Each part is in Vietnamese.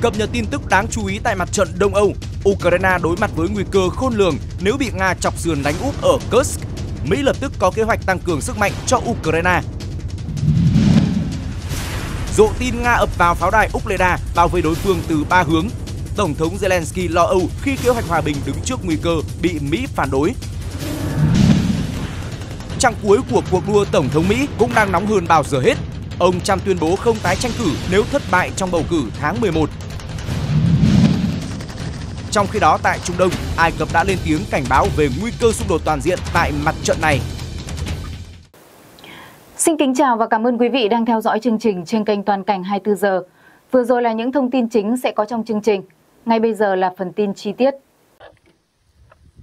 cập nhật tin tức đáng chú ý tại mặt trận Đông Âu. Ukraine đối mặt với nguy cơ khôn lường nếu bị Nga chọc sườn đánh úp ở Kursk. Mỹ lập tức có kế hoạch tăng cường sức mạnh cho Ukraine. Dộ tin Nga ập vào pháo đài Úc bao vây đối phương từ ba hướng. Tổng thống Zelensky lo âu khi kế hoạch hòa bình đứng trước nguy cơ bị Mỹ phản đối. Trang cuối của cuộc đua Tổng thống Mỹ cũng đang nóng hơn bao giờ hết. Ông Trump tuyên bố không tái tranh cử nếu thất bại trong bầu cử tháng 11 trong khi đó tại Trung Đông, Ai Cập đã lên tiếng cảnh báo về nguy cơ xung đột toàn diện tại mặt trận này. Xin kính chào và cảm ơn quý vị đang theo dõi chương trình trên kênh Toàn cảnh 24 giờ. Vừa rồi là những thông tin chính sẽ có trong chương trình. Ngay bây giờ là phần tin chi tiết.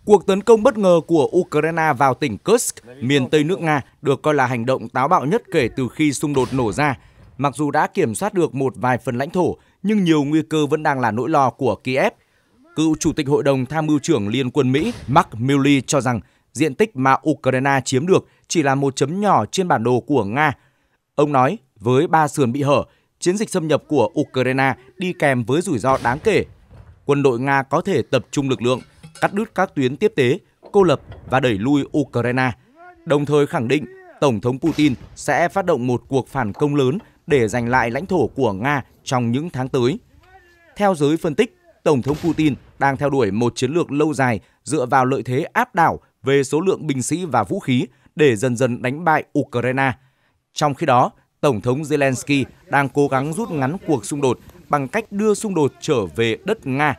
Cuộc tấn công bất ngờ của Ukraine vào tỉnh Kursk, miền Tây nước Nga, được coi là hành động táo bạo nhất kể từ khi xung đột nổ ra. Mặc dù đã kiểm soát được một vài phần lãnh thổ, nhưng nhiều nguy cơ vẫn đang là nỗi lo của Kiev cựu chủ tịch Hội đồng Tham mưu trưởng Liên quân Mỹ Mark Milley cho rằng diện tích mà Ukraine chiếm được chỉ là một chấm nhỏ trên bản đồ của Nga. Ông nói, với ba sườn bị hở, chiến dịch xâm nhập của Ukraine đi kèm với rủi ro đáng kể. Quân đội Nga có thể tập trung lực lượng, cắt đứt các tuyến tiếp tế, cô lập và đẩy lui Ukraine, đồng thời khẳng định Tổng thống Putin sẽ phát động một cuộc phản công lớn để giành lại lãnh thổ của Nga trong những tháng tới. Theo giới phân tích, Tổng thống Putin đang theo đuổi một chiến lược lâu dài dựa vào lợi thế áp đảo về số lượng binh sĩ và vũ khí để dần dần đánh bại Ukraine. Trong khi đó, Tổng thống Zelensky đang cố gắng rút ngắn cuộc xung đột bằng cách đưa xung đột trở về đất Nga.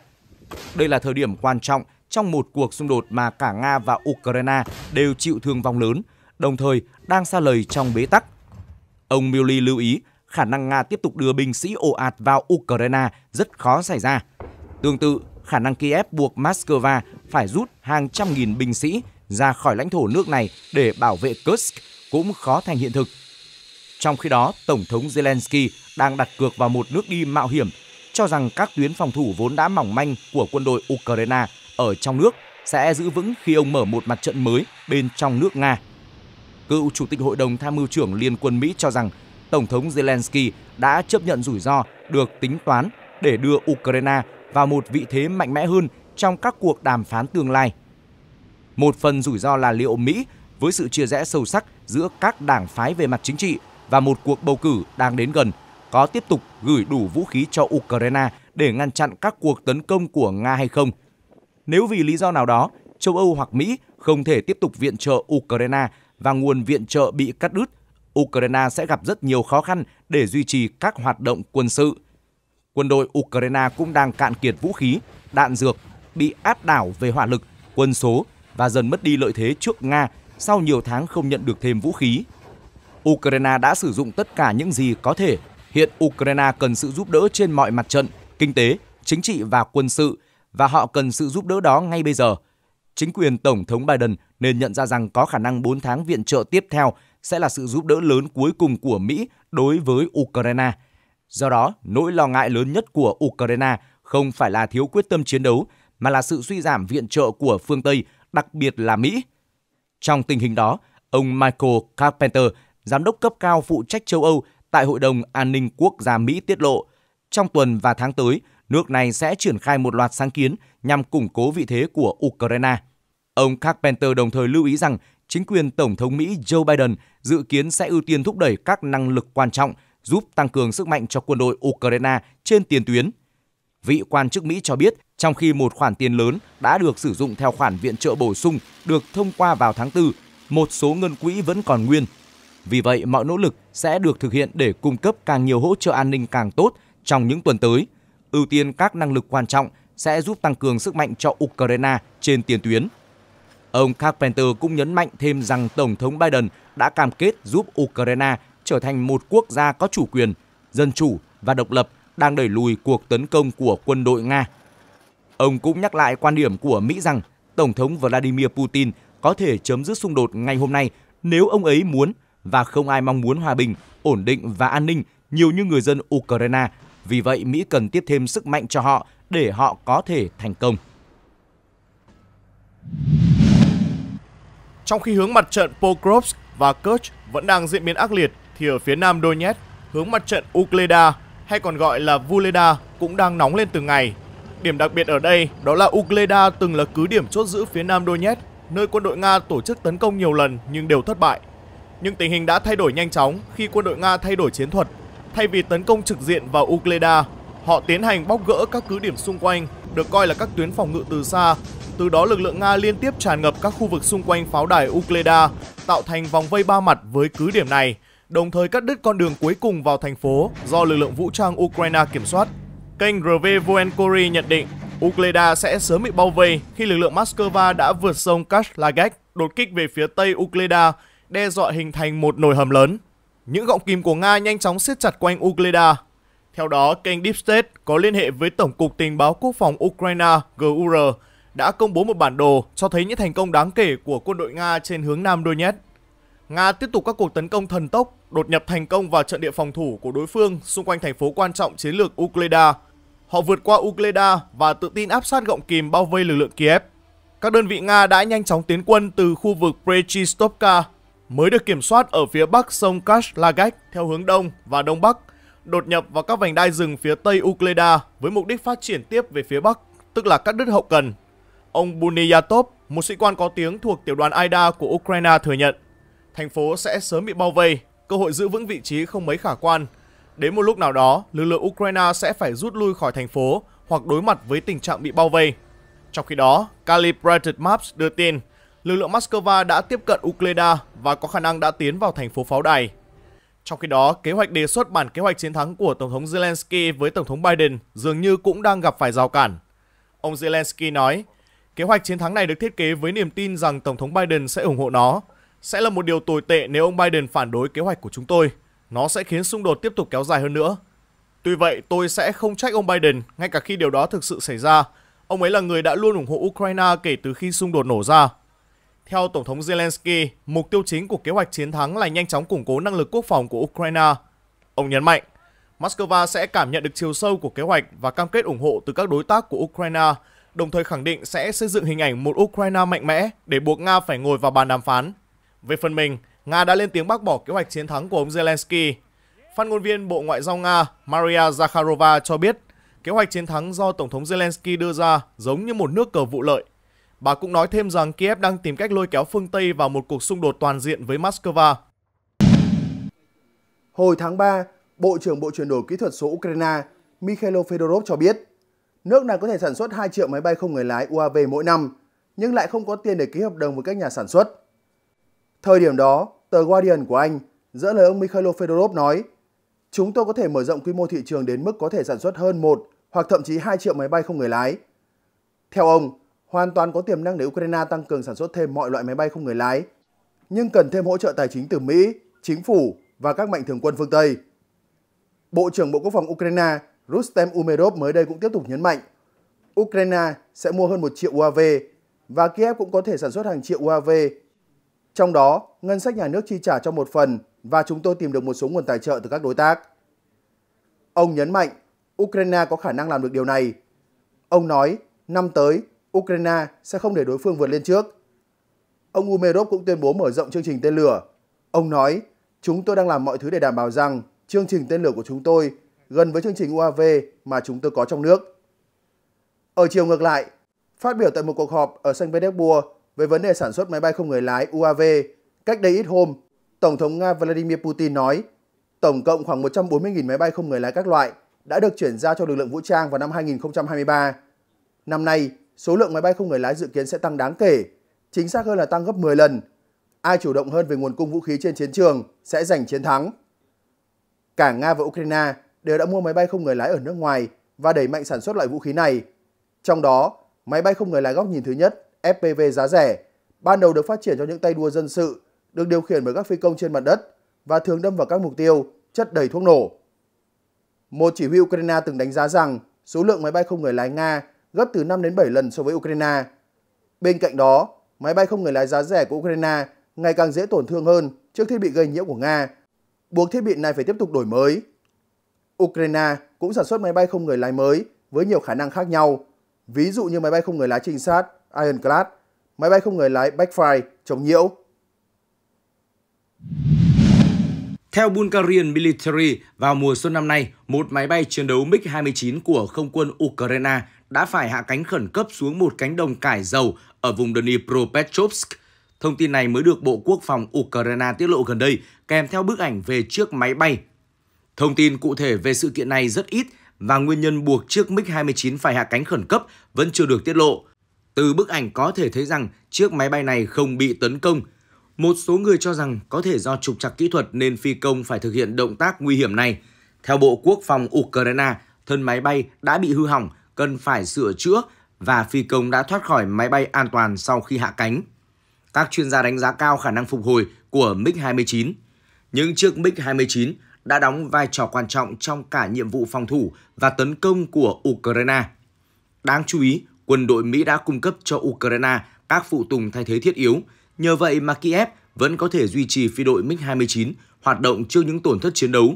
Đây là thời điểm quan trọng trong một cuộc xung đột mà cả Nga và Ukraine đều chịu thương vong lớn, đồng thời đang xa lời trong bế tắc. Ông Milley lưu ý khả năng Nga tiếp tục đưa binh sĩ ồ ạt vào Ukraine rất khó xảy ra. Tương tự, khả năng Kiev buộc Moscow phải rút hàng trăm nghìn binh sĩ ra khỏi lãnh thổ nước này để bảo vệ Kursk cũng khó thành hiện thực. Trong khi đó, Tổng thống Zelensky đang đặt cược vào một nước đi mạo hiểm, cho rằng các tuyến phòng thủ vốn đã mỏng manh của quân đội Ukraine ở trong nước sẽ giữ vững khi ông mở một mặt trận mới bên trong nước Nga. Cựu Chủ tịch Hội đồng Tham mưu trưởng Liên quân Mỹ cho rằng Tổng thống Zelensky đã chấp nhận rủi ro được tính toán để đưa Ukraine vào một vị thế mạnh mẽ hơn trong các cuộc đàm phán tương lai. Một phần rủi ro là liệu Mỹ với sự chia rẽ sâu sắc giữa các đảng phái về mặt chính trị và một cuộc bầu cử đang đến gần có tiếp tục gửi đủ vũ khí cho Ukraine để ngăn chặn các cuộc tấn công của Nga hay không. Nếu vì lý do nào đó, châu Âu hoặc Mỹ không thể tiếp tục viện trợ Ukraine và nguồn viện trợ bị cắt đứt, Ukraine sẽ gặp rất nhiều khó khăn để duy trì các hoạt động quân sự quân đội Ukraine cũng đang cạn kiệt vũ khí, đạn dược, bị áp đảo về hỏa lực, quân số và dần mất đi lợi thế trước Nga sau nhiều tháng không nhận được thêm vũ khí. Ukraine đã sử dụng tất cả những gì có thể. Hiện Ukraine cần sự giúp đỡ trên mọi mặt trận, kinh tế, chính trị và quân sự, và họ cần sự giúp đỡ đó ngay bây giờ. Chính quyền Tổng thống Biden nên nhận ra rằng có khả năng 4 tháng viện trợ tiếp theo sẽ là sự giúp đỡ lớn cuối cùng của Mỹ đối với Ukraine – Do đó, nỗi lo ngại lớn nhất của Ukraine không phải là thiếu quyết tâm chiến đấu mà là sự suy giảm viện trợ của phương Tây, đặc biệt là Mỹ. Trong tình hình đó, ông Michael Carpenter, giám đốc cấp cao phụ trách châu Âu tại Hội đồng An ninh Quốc gia Mỹ tiết lộ, trong tuần và tháng tới, nước này sẽ triển khai một loạt sáng kiến nhằm củng cố vị thế của Ukraine. Ông Carpenter đồng thời lưu ý rằng chính quyền Tổng thống Mỹ Joe Biden dự kiến sẽ ưu tiên thúc đẩy các năng lực quan trọng giúp tăng cường sức mạnh cho quân đội Ukraine trên tiền tuyến. Vị quan chức Mỹ cho biết, trong khi một khoản tiền lớn đã được sử dụng theo khoản viện trợ bổ sung được thông qua vào tháng 4, một số ngân quỹ vẫn còn nguyên. Vì vậy, mọi nỗ lực sẽ được thực hiện để cung cấp càng nhiều hỗ trợ an ninh càng tốt trong những tuần tới, ưu tiên các năng lực quan trọng sẽ giúp tăng cường sức mạnh cho Ukraine trên tiền tuyến. Ông Carpenter cũng nhấn mạnh thêm rằng Tổng thống Biden đã cam kết giúp Ukraine trở thành một quốc gia có chủ quyền, dân chủ và độc lập đang đẩy lùi cuộc tấn công của quân đội Nga. Ông cũng nhắc lại quan điểm của Mỹ rằng Tổng thống Vladimir Putin có thể chấm dứt xung đột ngay hôm nay nếu ông ấy muốn và không ai mong muốn hòa bình, ổn định và an ninh nhiều như người dân Ukraine. Vì vậy, Mỹ cần tiếp thêm sức mạnh cho họ để họ có thể thành công. Trong khi hướng mặt trận Pokrovsk và Kerch vẫn đang diễn biến ác liệt thì ở phía nam Donetsk, hướng mặt trận Ukleda hay còn gọi là Vuleda cũng đang nóng lên từng ngày. Điểm đặc biệt ở đây đó là Ukleda từng là cứ điểm chốt giữ phía nam Donetsk, nơi quân đội Nga tổ chức tấn công nhiều lần nhưng đều thất bại. Nhưng tình hình đã thay đổi nhanh chóng khi quân đội Nga thay đổi chiến thuật. Thay vì tấn công trực diện vào Ukleda, họ tiến hành bóc gỡ các cứ điểm xung quanh, được coi là các tuyến phòng ngự từ xa. Từ đó lực lượng Nga liên tiếp tràn ngập các khu vực xung quanh pháo đài Ukleda, tạo thành vòng vây ba mặt với cứ điểm này, đồng thời cắt đứt con đường cuối cùng vào thành phố do lực lượng vũ trang Ukraine kiểm soát. Kênh RV Voenkory nhận định Ukleda sẽ sớm bị bao vây khi lực lượng Moscow đã vượt sông Kashlagach đột kích về phía tây Ukleda, đe dọa hình thành một nồi hầm lớn. Những gọng kìm của Nga nhanh chóng siết chặt quanh Ukleda. Theo đó, kênh Deep State có liên hệ với Tổng cục Tình báo Quốc phòng Ukraine GUR đã công bố một bản đồ cho thấy những thành công đáng kể của quân đội Nga trên hướng Nam Donetsk. Nga tiếp tục các cuộc tấn công thần tốc, đột nhập thành công vào trận địa phòng thủ của đối phương xung quanh thành phố quan trọng chiến lược Ukleda. Họ vượt qua Ukleda và tự tin áp sát gọng kìm bao vây lực lượng Kiev. Các đơn vị Nga đã nhanh chóng tiến quân từ khu vực Prechistovka mới được kiểm soát ở phía bắc sông Kashlagach theo hướng đông và đông bắc, đột nhập vào các vành đai rừng phía tây Ukleda với mục đích phát triển tiếp về phía bắc, tức là cắt đứt hậu cần. Ông Bunyatov, một sĩ quan có tiếng thuộc tiểu đoàn AIDA của Ukraine thừa nhận thành phố sẽ sớm bị bao vây, cơ hội giữ vững vị trí không mấy khả quan. Đến một lúc nào đó, lực lượng Ukraine sẽ phải rút lui khỏi thành phố hoặc đối mặt với tình trạng bị bao vây. Trong khi đó, Calibrated Maps đưa tin lực lượng Moscow đã tiếp cận Ukleda và có khả năng đã tiến vào thành phố pháo đài. Trong khi đó, kế hoạch đề xuất bản kế hoạch chiến thắng của Tổng thống Zelensky với Tổng thống Biden dường như cũng đang gặp phải rào cản. Ông Zelensky nói, kế hoạch chiến thắng này được thiết kế với niềm tin rằng Tổng thống Biden sẽ ủng hộ nó sẽ là một điều tồi tệ nếu ông Biden phản đối kế hoạch của chúng tôi. Nó sẽ khiến xung đột tiếp tục kéo dài hơn nữa. Tuy vậy, tôi sẽ không trách ông Biden ngay cả khi điều đó thực sự xảy ra. Ông ấy là người đã luôn ủng hộ Ukraine kể từ khi xung đột nổ ra. Theo Tổng thống Zelensky, mục tiêu chính của kế hoạch chiến thắng là nhanh chóng củng cố năng lực quốc phòng của Ukraine. Ông nhấn mạnh, Moscow sẽ cảm nhận được chiều sâu của kế hoạch và cam kết ủng hộ từ các đối tác của Ukraine, đồng thời khẳng định sẽ xây dựng hình ảnh một Ukraine mạnh mẽ để buộc Nga phải ngồi vào bàn đàm phán. Về phần mình, Nga đã lên tiếng bác bỏ kế hoạch chiến thắng của ông Zelensky. Phát ngôn viên Bộ Ngoại giao Nga Maria Zakharova cho biết, kế hoạch chiến thắng do Tổng thống Zelensky đưa ra giống như một nước cờ vụ lợi. Bà cũng nói thêm rằng Kiev đang tìm cách lôi kéo phương Tây vào một cuộc xung đột toàn diện với Moscow. Hồi tháng 3, Bộ trưởng Bộ chuyển đổi kỹ thuật số Ukraine Mikhailo Fedorov cho biết, nước này có thể sản xuất 2 triệu máy bay không người lái UAV mỗi năm, nhưng lại không có tiền để ký hợp đồng với các nhà sản xuất. Thời điểm đó, tờ Guardian của Anh dẫn lời ông Mikhailo Fedorov nói Chúng tôi có thể mở rộng quy mô thị trường đến mức có thể sản xuất hơn một hoặc thậm chí 2 triệu máy bay không người lái. Theo ông, hoàn toàn có tiềm năng để Ukraine tăng cường sản xuất thêm mọi loại máy bay không người lái, nhưng cần thêm hỗ trợ tài chính từ Mỹ, chính phủ và các mạnh thường quân phương Tây. Bộ trưởng Bộ Quốc phòng Ukraine Rustem Umerov mới đây cũng tiếp tục nhấn mạnh Ukraine sẽ mua hơn 1 triệu UAV và Kiev cũng có thể sản xuất hàng triệu UAV trong đó, ngân sách nhà nước chi trả cho một phần và chúng tôi tìm được một số nguồn tài trợ từ các đối tác. Ông nhấn mạnh Ukraine có khả năng làm được điều này. Ông nói năm tới Ukraine sẽ không để đối phương vượt lên trước. Ông Umerov cũng tuyên bố mở rộng chương trình tên lửa. Ông nói, chúng tôi đang làm mọi thứ để đảm bảo rằng chương trình tên lửa của chúng tôi gần với chương trình UAV mà chúng tôi có trong nước. Ở chiều ngược lại, phát biểu tại một cuộc họp ở Saint Petersburg, về vấn đề sản xuất máy bay không người lái UAV cách đây ít hôm, Tổng thống Nga Vladimir Putin nói tổng cộng khoảng 140.000 máy bay không người lái các loại đã được chuyển giao cho lực lượng vũ trang vào năm 2023. Năm nay, số lượng máy bay không người lái dự kiến sẽ tăng đáng kể, chính xác hơn là tăng gấp 10 lần. Ai chủ động hơn về nguồn cung vũ khí trên chiến trường sẽ giành chiến thắng. Cả Nga và Ukraine đều đã mua máy bay không người lái ở nước ngoài và đẩy mạnh sản xuất loại vũ khí này. Trong đó, máy bay không người lái góc nhìn thứ nhất FPV giá rẻ, ban đầu được phát triển cho những tay đua dân sự, được điều khiển bởi các phi công trên mặt đất và thường đâm vào các mục tiêu chất đầy thuốc nổ. Một chỉ huy Ukraine từng đánh giá rằng số lượng máy bay không người lái Nga gấp từ 5 đến 7 lần so với Ukraine. Bên cạnh đó, máy bay không người lái giá rẻ của Ukraine ngày càng dễ tổn thương hơn trước thiết bị gây nhiễu của Nga, buộc thiết bị này phải tiếp tục đổi mới. Ukraine cũng sản xuất máy bay không người lái mới với nhiều khả năng khác nhau, ví dụ như máy bay không người lái trinh sát Ironclad, máy bay không người lái Backfire chống nhiễu. Theo Bulgarian Military, vào mùa xuân năm nay, một máy bay chiến đấu MiG-29 của không quân Ukraine đã phải hạ cánh khẩn cấp xuống một cánh đồng cải dầu ở vùng Dnipropetrovsk. Thông tin này mới được Bộ Quốc phòng Ukraine tiết lộ gần đây, kèm theo bức ảnh về chiếc máy bay. Thông tin cụ thể về sự kiện này rất ít và nguyên nhân buộc chiếc MiG-29 phải hạ cánh khẩn cấp vẫn chưa được tiết lộ. Từ bức ảnh có thể thấy rằng chiếc máy bay này không bị tấn công. Một số người cho rằng có thể do trục trặc kỹ thuật nên phi công phải thực hiện động tác nguy hiểm này. Theo Bộ Quốc phòng Ukraine, thân máy bay đã bị hư hỏng, cần phải sửa chữa và phi công đã thoát khỏi máy bay an toàn sau khi hạ cánh. Các chuyên gia đánh giá cao khả năng phục hồi của MiG-29. Những chiếc MiG-29 đã đóng vai trò quan trọng trong cả nhiệm vụ phòng thủ và tấn công của Ukraine. Đáng chú ý, quân đội Mỹ đã cung cấp cho Ukraine các phụ tùng thay thế thiết yếu. Nhờ vậy mà Kiev vẫn có thể duy trì phi đội MiG-29 hoạt động trước những tổn thất chiến đấu.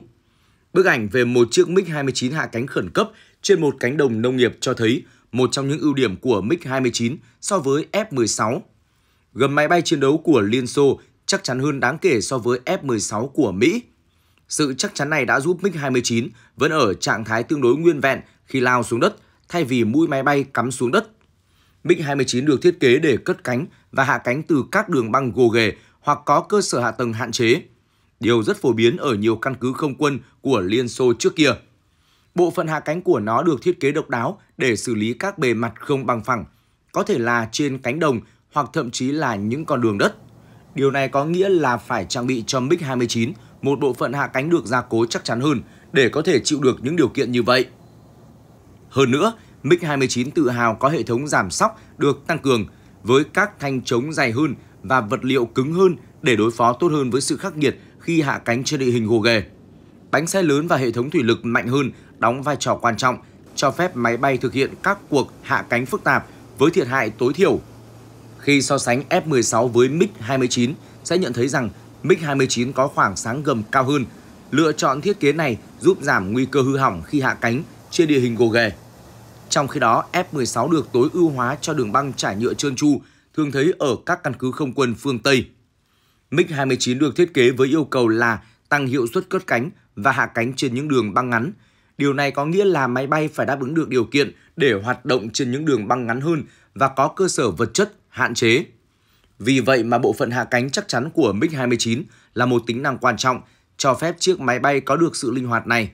Bức ảnh về một chiếc MiG-29 hạ cánh khẩn cấp trên một cánh đồng nông nghiệp cho thấy một trong những ưu điểm của MiG-29 so với F-16. Gầm máy bay chiến đấu của Liên Xô chắc chắn hơn đáng kể so với F-16 của Mỹ. Sự chắc chắn này đã giúp MiG-29 vẫn ở trạng thái tương đối nguyên vẹn khi lao xuống đất – thay vì mũi máy bay cắm xuống đất. MiG-29 được thiết kế để cất cánh và hạ cánh từ các đường băng gồ ghề hoặc có cơ sở hạ tầng hạn chế. Điều rất phổ biến ở nhiều căn cứ không quân của Liên Xô trước kia. Bộ phận hạ cánh của nó được thiết kế độc đáo để xử lý các bề mặt không bằng phẳng, có thể là trên cánh đồng hoặc thậm chí là những con đường đất. Điều này có nghĩa là phải trang bị cho MiG-29 một bộ phận hạ cánh được gia cố chắc chắn hơn để có thể chịu được những điều kiện như vậy. Hơn nữa, MiG-29 tự hào có hệ thống giảm sóc được tăng cường với các thanh chống dày hơn và vật liệu cứng hơn để đối phó tốt hơn với sự khắc nghiệt khi hạ cánh trên địa hình gồ ghề. Bánh xe lớn và hệ thống thủy lực mạnh hơn đóng vai trò quan trọng, cho phép máy bay thực hiện các cuộc hạ cánh phức tạp với thiệt hại tối thiểu. Khi so sánh F-16 với MiG-29, sẽ nhận thấy rằng MiG-29 có khoảng sáng gầm cao hơn. Lựa chọn thiết kế này giúp giảm nguy cơ hư hỏng khi hạ cánh trên địa hình gồ ghề. Trong khi đó, F-16 được tối ưu hóa cho đường băng trải nhựa trơn tru, thường thấy ở các căn cứ không quân phương Tây. MiG-29 được thiết kế với yêu cầu là tăng hiệu suất cất cánh và hạ cánh trên những đường băng ngắn. Điều này có nghĩa là máy bay phải đáp ứng được điều kiện để hoạt động trên những đường băng ngắn hơn và có cơ sở vật chất hạn chế. Vì vậy mà bộ phận hạ cánh chắc chắn của MiG-29 là một tính năng quan trọng, cho phép chiếc máy bay có được sự linh hoạt này.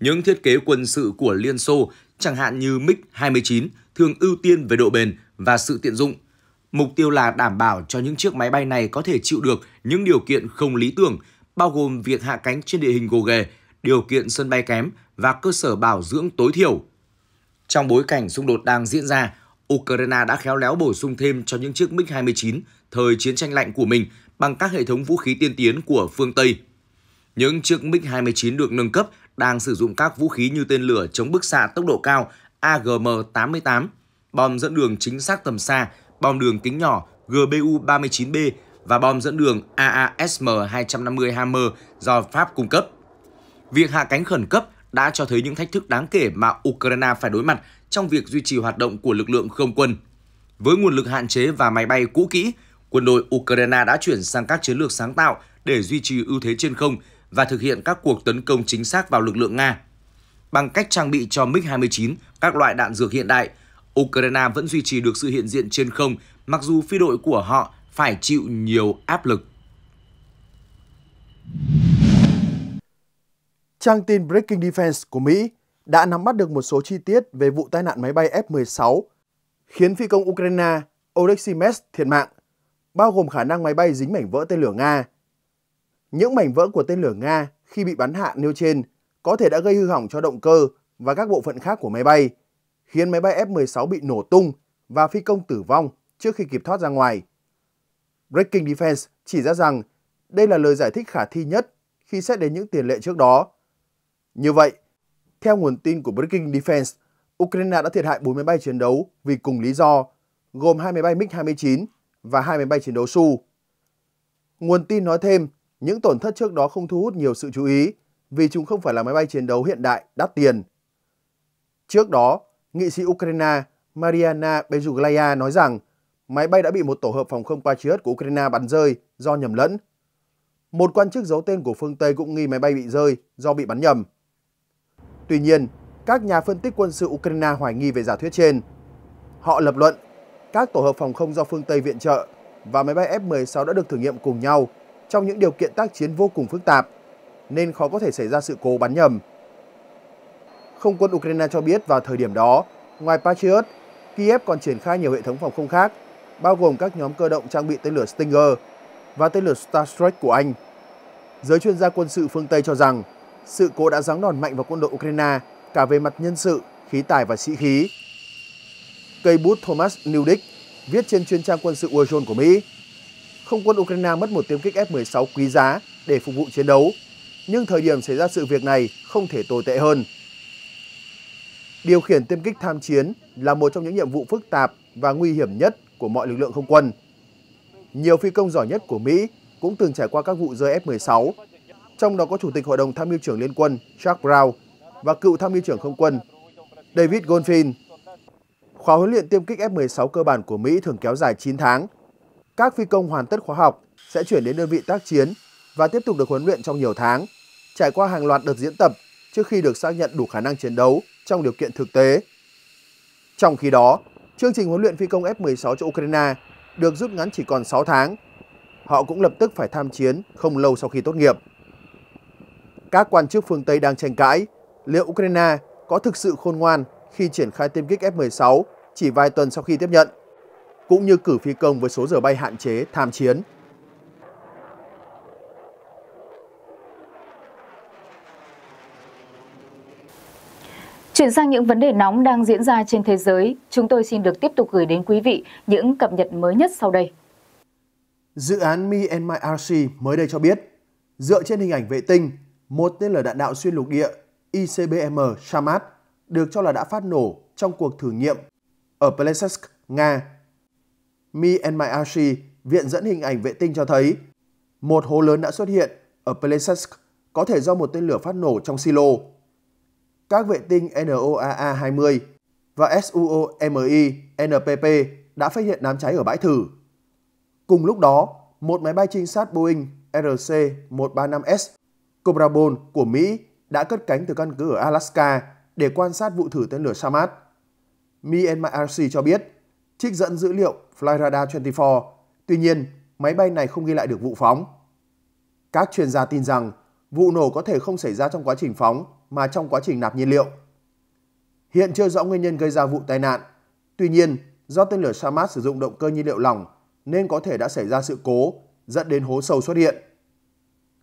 Những thiết kế quân sự của Liên Xô, chẳng hạn như MiG-29, thường ưu tiên về độ bền và sự tiện dụng. Mục tiêu là đảm bảo cho những chiếc máy bay này có thể chịu được những điều kiện không lý tưởng, bao gồm việc hạ cánh trên địa hình gồ ghề, điều kiện sân bay kém và cơ sở bảo dưỡng tối thiểu. Trong bối cảnh xung đột đang diễn ra, Ukraine đã khéo léo bổ sung thêm cho những chiếc MiG-29 thời chiến tranh lạnh của mình bằng các hệ thống vũ khí tiên tiến của phương Tây. Những chiếc MiG-29 được nâng cấp đang sử dụng các vũ khí như tên lửa chống bức xạ tốc độ cao AGM-88, bom dẫn đường chính xác tầm xa, bom đường kính nhỏ GBU-39B và bom dẫn đường AASM-250 Hammer do Pháp cung cấp. Việc hạ cánh khẩn cấp đã cho thấy những thách thức đáng kể mà Ukraine phải đối mặt trong việc duy trì hoạt động của lực lượng không quân. Với nguồn lực hạn chế và máy bay cũ kỹ, quân đội Ukraine đã chuyển sang các chiến lược sáng tạo để duy trì ưu thế trên không và thực hiện các cuộc tấn công chính xác vào lực lượng Nga. Bằng cách trang bị cho MiG-29 các loại đạn dược hiện đại, Ukraine vẫn duy trì được sự hiện diện trên không mặc dù phi đội của họ phải chịu nhiều áp lực. Trang tin Breaking Defense của Mỹ đã nắm bắt được một số chi tiết về vụ tai nạn máy bay F-16 khiến phi công Ukraine Oleksiy Mes thiệt mạng, bao gồm khả năng máy bay dính mảnh vỡ tên lửa Nga những mảnh vỡ của tên lửa Nga khi bị bắn hạ nêu trên có thể đã gây hư hỏng cho động cơ và các bộ phận khác của máy bay, khiến máy bay F-16 bị nổ tung và phi công tử vong trước khi kịp thoát ra ngoài. Breaking Defense chỉ ra rằng đây là lời giải thích khả thi nhất khi xét đến những tiền lệ trước đó. Như vậy, theo nguồn tin của Breaking Defense, Ukraine đã thiệt hại 4 máy bay chiến đấu vì cùng lý do, gồm 2 máy bay MiG-29 và 2 máy bay chiến đấu Su. Nguồn tin nói thêm những tổn thất trước đó không thu hút nhiều sự chú ý vì chúng không phải là máy bay chiến đấu hiện đại đắt tiền. Trước đó, nghị sĩ Ukraine Mariana Bezuglaya nói rằng máy bay đã bị một tổ hợp phòng không Patriot của Ukraine bắn rơi do nhầm lẫn. Một quan chức giấu tên của phương Tây cũng nghi máy bay bị rơi do bị bắn nhầm. Tuy nhiên, các nhà phân tích quân sự Ukraine hoài nghi về giả thuyết trên. Họ lập luận các tổ hợp phòng không do phương Tây viện trợ và máy bay F-16 đã được thử nghiệm cùng nhau trong những điều kiện tác chiến vô cùng phức tạp, nên khó có thể xảy ra sự cố bắn nhầm. Không quân Ukraine cho biết vào thời điểm đó, ngoài Patriot, Kiev còn triển khai nhiều hệ thống phòng không khác, bao gồm các nhóm cơ động trang bị tên lửa Stinger và tên lửa Starstrike của Anh. Giới chuyên gia quân sự phương Tây cho rằng, sự cố đã giáng đòn mạnh vào quân đội Ukraine cả về mặt nhân sự, khí tài và sĩ khí. Cây bút Thomas Newdick viết trên chuyên trang quân sự warzone của Mỹ không quân Ukraine mất một tiêm kích F-16 quý giá để phục vụ chiến đấu, nhưng thời điểm xảy ra sự việc này không thể tồi tệ hơn. Điều khiển tiêm kích tham chiến là một trong những nhiệm vụ phức tạp và nguy hiểm nhất của mọi lực lượng không quân. Nhiều phi công giỏi nhất của Mỹ cũng từng trải qua các vụ rơi F-16, trong đó có Chủ tịch Hội đồng Tham mưu trưởng Liên quân Chuck Brown và cựu Tham mưu trưởng Không quân David Goldfein. Khóa huấn luyện tiêm kích F-16 cơ bản của Mỹ thường kéo dài 9 tháng các phi công hoàn tất khóa học sẽ chuyển đến đơn vị tác chiến và tiếp tục được huấn luyện trong nhiều tháng, trải qua hàng loạt đợt diễn tập trước khi được xác nhận đủ khả năng chiến đấu trong điều kiện thực tế. Trong khi đó, chương trình huấn luyện phi công F-16 cho Ukraine được rút ngắn chỉ còn 6 tháng. Họ cũng lập tức phải tham chiến không lâu sau khi tốt nghiệp. Các quan chức phương Tây đang tranh cãi liệu Ukraine có thực sự khôn ngoan khi triển khai tiêm kích F-16 chỉ vài tuần sau khi tiếp nhận cũng như cử phi công với số giờ bay hạn chế tham chiến. Chuyển sang những vấn đề nóng đang diễn ra trên thế giới, chúng tôi xin được tiếp tục gửi đến quý vị những cập nhật mới nhất sau đây. Dự án Me and My RC mới đây cho biết, dựa trên hình ảnh vệ tinh, một tên lửa đạn đạo xuyên lục địa ICBM Shamat được cho là đã phát nổ trong cuộc thử nghiệm ở Plesetsk, Nga Me and My Archie, viện dẫn hình ảnh vệ tinh cho thấy một hố lớn đã xuất hiện ở Plesetsk có thể do một tên lửa phát nổ trong silo. Các vệ tinh NOAA-20 và SUOMI NPP đã phát hiện đám cháy ở bãi thử. Cùng lúc đó, một máy bay trinh sát Boeing RC-135S Cobra Bone của Mỹ đã cất cánh từ căn cứ ở Alaska để quan sát vụ thử tên lửa Samad. Me cho biết, trích dẫn dữ liệu Flyrada 24. Tuy nhiên, máy bay này không ghi lại được vụ phóng. Các chuyên gia tin rằng vụ nổ có thể không xảy ra trong quá trình phóng mà trong quá trình nạp nhiên liệu. Hiện chưa rõ nguyên nhân gây ra vụ tai nạn. Tuy nhiên, do tên lửa Shamas sử dụng động cơ nhiên liệu lỏng nên có thể đã xảy ra sự cố dẫn đến hố sâu xuất hiện.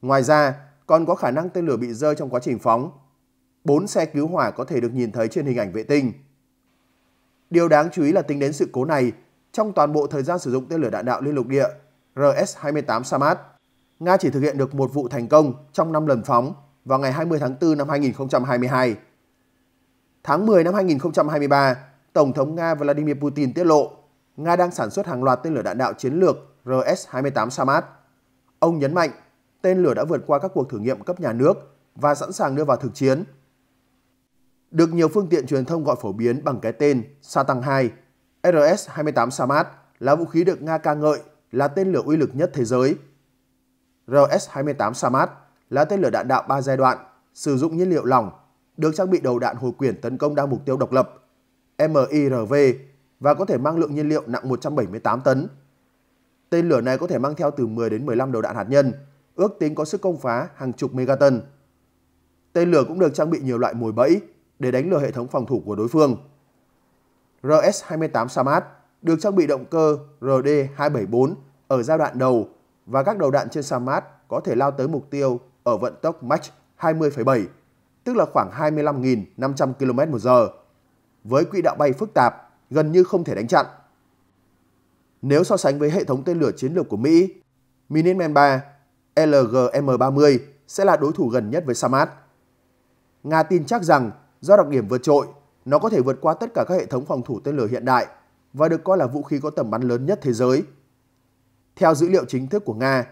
Ngoài ra, còn có khả năng tên lửa bị rơi trong quá trình phóng. Bốn xe cứu hỏa có thể được nhìn thấy trên hình ảnh vệ tinh. Điều đáng chú ý là tính đến sự cố này, trong toàn bộ thời gian sử dụng tên lửa đạn đạo liên lục địa RS-28 Samad. Nga chỉ thực hiện được một vụ thành công trong 5 lần phóng vào ngày 20 tháng 4 năm 2022. Tháng 10 năm 2023, Tổng thống Nga Vladimir Putin tiết lộ Nga đang sản xuất hàng loạt tên lửa đạn đạo chiến lược RS-28 Samad. Ông nhấn mạnh tên lửa đã vượt qua các cuộc thử nghiệm cấp nhà nước và sẵn sàng đưa vào thực chiến. Được nhiều phương tiện truyền thông gọi phổ biến bằng cái tên Satan 2 RS-28 Samad là vũ khí được Nga ca ngợi là tên lửa uy lực nhất thế giới. RS-28 Samad là tên lửa đạn đạo 3 giai đoạn, sử dụng nhiên liệu lỏng, được trang bị đầu đạn hồi quyển tấn công đa mục tiêu độc lập, MIRV và có thể mang lượng nhiên liệu nặng 178 tấn. Tên lửa này có thể mang theo từ 10 đến 15 đầu đạn hạt nhân, ước tính có sức công phá hàng chục megaton. Tên lửa cũng được trang bị nhiều loại mồi bẫy để đánh lừa hệ thống phòng thủ của đối phương. RS-28 Samad được trang bị động cơ RD-274 ở giai đoạn đầu và các đầu đạn trên Samad có thể lao tới mục tiêu ở vận tốc Mach 20,7, tức là khoảng 25.500 km một giờ Với quỹ đạo bay phức tạp, gần như không thể đánh chặn. Nếu so sánh với hệ thống tên lửa chiến lược của Mỹ, Minuteman 3 LGM-30 sẽ là đối thủ gần nhất với Samad. Nga tin chắc rằng do đặc điểm vượt trội nó có thể vượt qua tất cả các hệ thống phòng thủ tên lửa hiện đại và được coi là vũ khí có tầm bắn lớn nhất thế giới. Theo dữ liệu chính thức của Nga,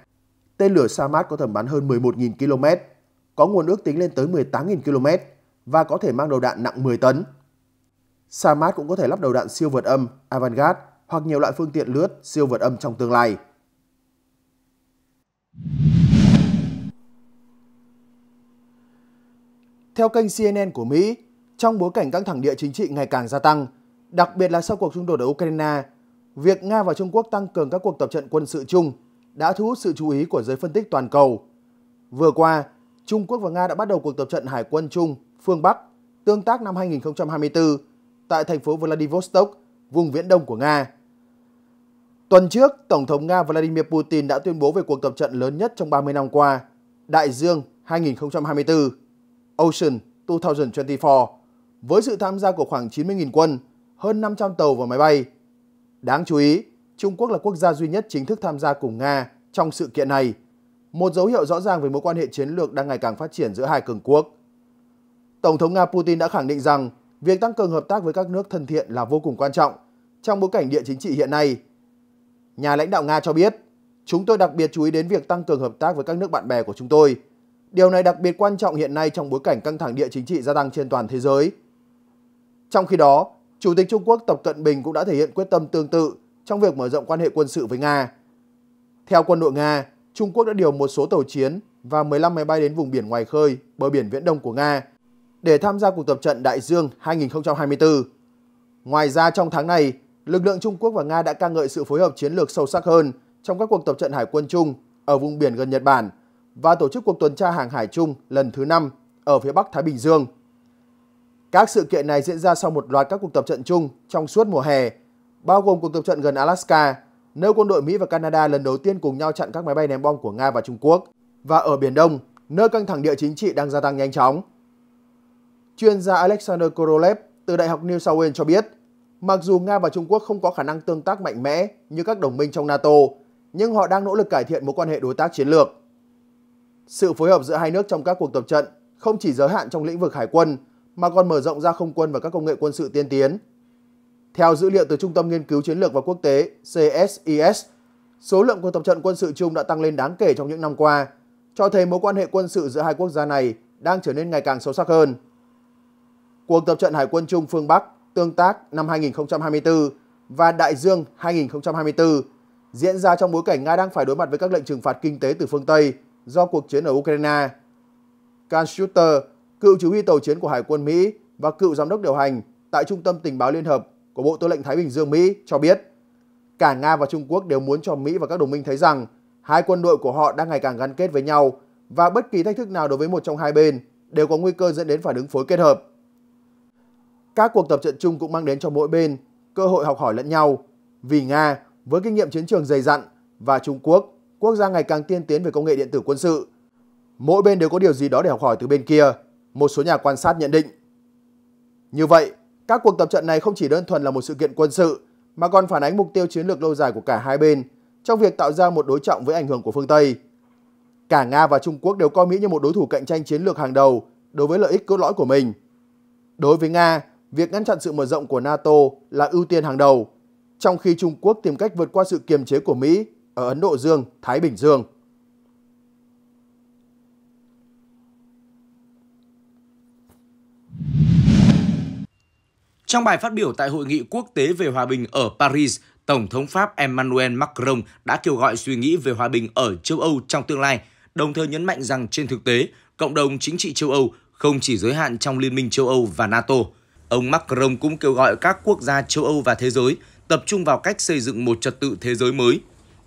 tên lửa Samad có tầm bắn hơn 11.000 km, có nguồn ước tính lên tới 18.000 km và có thể mang đầu đạn nặng 10 tấn. Samad cũng có thể lắp đầu đạn siêu vượt âm, Avangard hoặc nhiều loại phương tiện lướt siêu vượt âm trong tương lai. Theo kênh CNN của Mỹ, trong bối cảnh căng thẳng địa chính trị ngày càng gia tăng, đặc biệt là sau cuộc xung đột ở Ukraine, việc Nga và Trung Quốc tăng cường các cuộc tập trận quân sự chung đã thu hút sự chú ý của giới phân tích toàn cầu. Vừa qua, Trung Quốc và Nga đã bắt đầu cuộc tập trận hải quân chung phương Bắc tương tác năm 2024 tại thành phố Vladivostok, vùng viễn đông của Nga. Tuần trước, Tổng thống Nga Vladimir Putin đã tuyên bố về cuộc tập trận lớn nhất trong 30 năm qua, Đại Dương 2024, Ocean 2024 với sự tham gia của khoảng 90.000 quân, hơn 500 tàu và máy bay. Đáng chú ý, Trung Quốc là quốc gia duy nhất chính thức tham gia cùng Nga trong sự kiện này, một dấu hiệu rõ ràng về mối quan hệ chiến lược đang ngày càng phát triển giữa hai cường quốc. Tổng thống Nga Putin đã khẳng định rằng việc tăng cường hợp tác với các nước thân thiện là vô cùng quan trọng trong bối cảnh địa chính trị hiện nay. Nhà lãnh đạo Nga cho biết, chúng tôi đặc biệt chú ý đến việc tăng cường hợp tác với các nước bạn bè của chúng tôi. Điều này đặc biệt quan trọng hiện nay trong bối cảnh căng thẳng địa chính trị gia tăng trên toàn thế giới. Trong khi đó, Chủ tịch Trung Quốc Tập Cận Bình cũng đã thể hiện quyết tâm tương tự trong việc mở rộng quan hệ quân sự với Nga. Theo quân đội Nga, Trung Quốc đã điều một số tàu chiến và 15 máy bay đến vùng biển ngoài khơi, bờ biển Viễn Đông của Nga để tham gia cuộc tập trận Đại Dương 2024. Ngoài ra trong tháng này, lực lượng Trung Quốc và Nga đã ca ngợi sự phối hợp chiến lược sâu sắc hơn trong các cuộc tập trận hải quân chung ở vùng biển gần Nhật Bản và tổ chức cuộc tuần tra hàng hải chung lần thứ 5 ở phía Bắc Thái Bình Dương. Các sự kiện này diễn ra sau một loạt các cuộc tập trận chung trong suốt mùa hè, bao gồm cuộc tập trận gần Alaska, nơi quân đội Mỹ và Canada lần đầu tiên cùng nhau chặn các máy bay ném bom của Nga và Trung Quốc, và ở Biển Đông, nơi căng thẳng địa chính trị đang gia tăng nhanh chóng. Chuyên gia Alexander Korolev từ Đại học New South Wales cho biết, mặc dù Nga và Trung Quốc không có khả năng tương tác mạnh mẽ như các đồng minh trong NATO, nhưng họ đang nỗ lực cải thiện mối quan hệ đối tác chiến lược. Sự phối hợp giữa hai nước trong các cuộc tập trận không chỉ giới hạn trong lĩnh vực hải quân mà còn mở rộng ra không quân và các công nghệ quân sự tiên tiến. Theo dữ liệu từ Trung tâm Nghiên cứu Chiến lược và Quốc tế CSIS, số lượng cuộc tập trận quân sự chung đã tăng lên đáng kể trong những năm qua, cho thấy mối quan hệ quân sự giữa hai quốc gia này đang trở nên ngày càng sâu sắc hơn. Cuộc tập trận Hải quân chung phương Bắc tương tác năm 2024 và Đại Dương 2024 diễn ra trong bối cảnh Nga đang phải đối mặt với các lệnh trừng phạt kinh tế từ phương Tây do cuộc chiến ở Ukraine. Can cựu chỉ huy tàu chiến của Hải quân Mỹ và cựu giám đốc điều hành tại Trung tâm Tình báo Liên Hợp của Bộ Tư lệnh Thái Bình Dương Mỹ cho biết, cả Nga và Trung Quốc đều muốn cho Mỹ và các đồng minh thấy rằng hai quân đội của họ đang ngày càng gắn kết với nhau và bất kỳ thách thức nào đối với một trong hai bên đều có nguy cơ dẫn đến phản ứng phối kết hợp. Các cuộc tập trận chung cũng mang đến cho mỗi bên cơ hội học hỏi lẫn nhau, vì Nga với kinh nghiệm chiến trường dày dặn và Trung Quốc, quốc gia ngày càng tiên tiến về công nghệ điện tử quân sự. Mỗi bên đều có điều gì đó để học hỏi từ bên kia một số nhà quan sát nhận định. Như vậy, các cuộc tập trận này không chỉ đơn thuần là một sự kiện quân sự mà còn phản ánh mục tiêu chiến lược lâu dài của cả hai bên trong việc tạo ra một đối trọng với ảnh hưởng của phương Tây. Cả Nga và Trung Quốc đều coi Mỹ như một đối thủ cạnh tranh chiến lược hàng đầu đối với lợi ích cốt lõi của mình. Đối với Nga, việc ngăn chặn sự mở rộng của NATO là ưu tiên hàng đầu, trong khi Trung Quốc tìm cách vượt qua sự kiềm chế của Mỹ ở Ấn Độ Dương, Thái Bình Dương. Trong bài phát biểu tại Hội nghị Quốc tế về Hòa bình ở Paris, Tổng thống Pháp Emmanuel Macron đã kêu gọi suy nghĩ về hòa bình ở châu Âu trong tương lai, đồng thời nhấn mạnh rằng trên thực tế, cộng đồng chính trị châu Âu không chỉ giới hạn trong Liên minh châu Âu và NATO. Ông Macron cũng kêu gọi các quốc gia châu Âu và thế giới tập trung vào cách xây dựng một trật tự thế giới mới.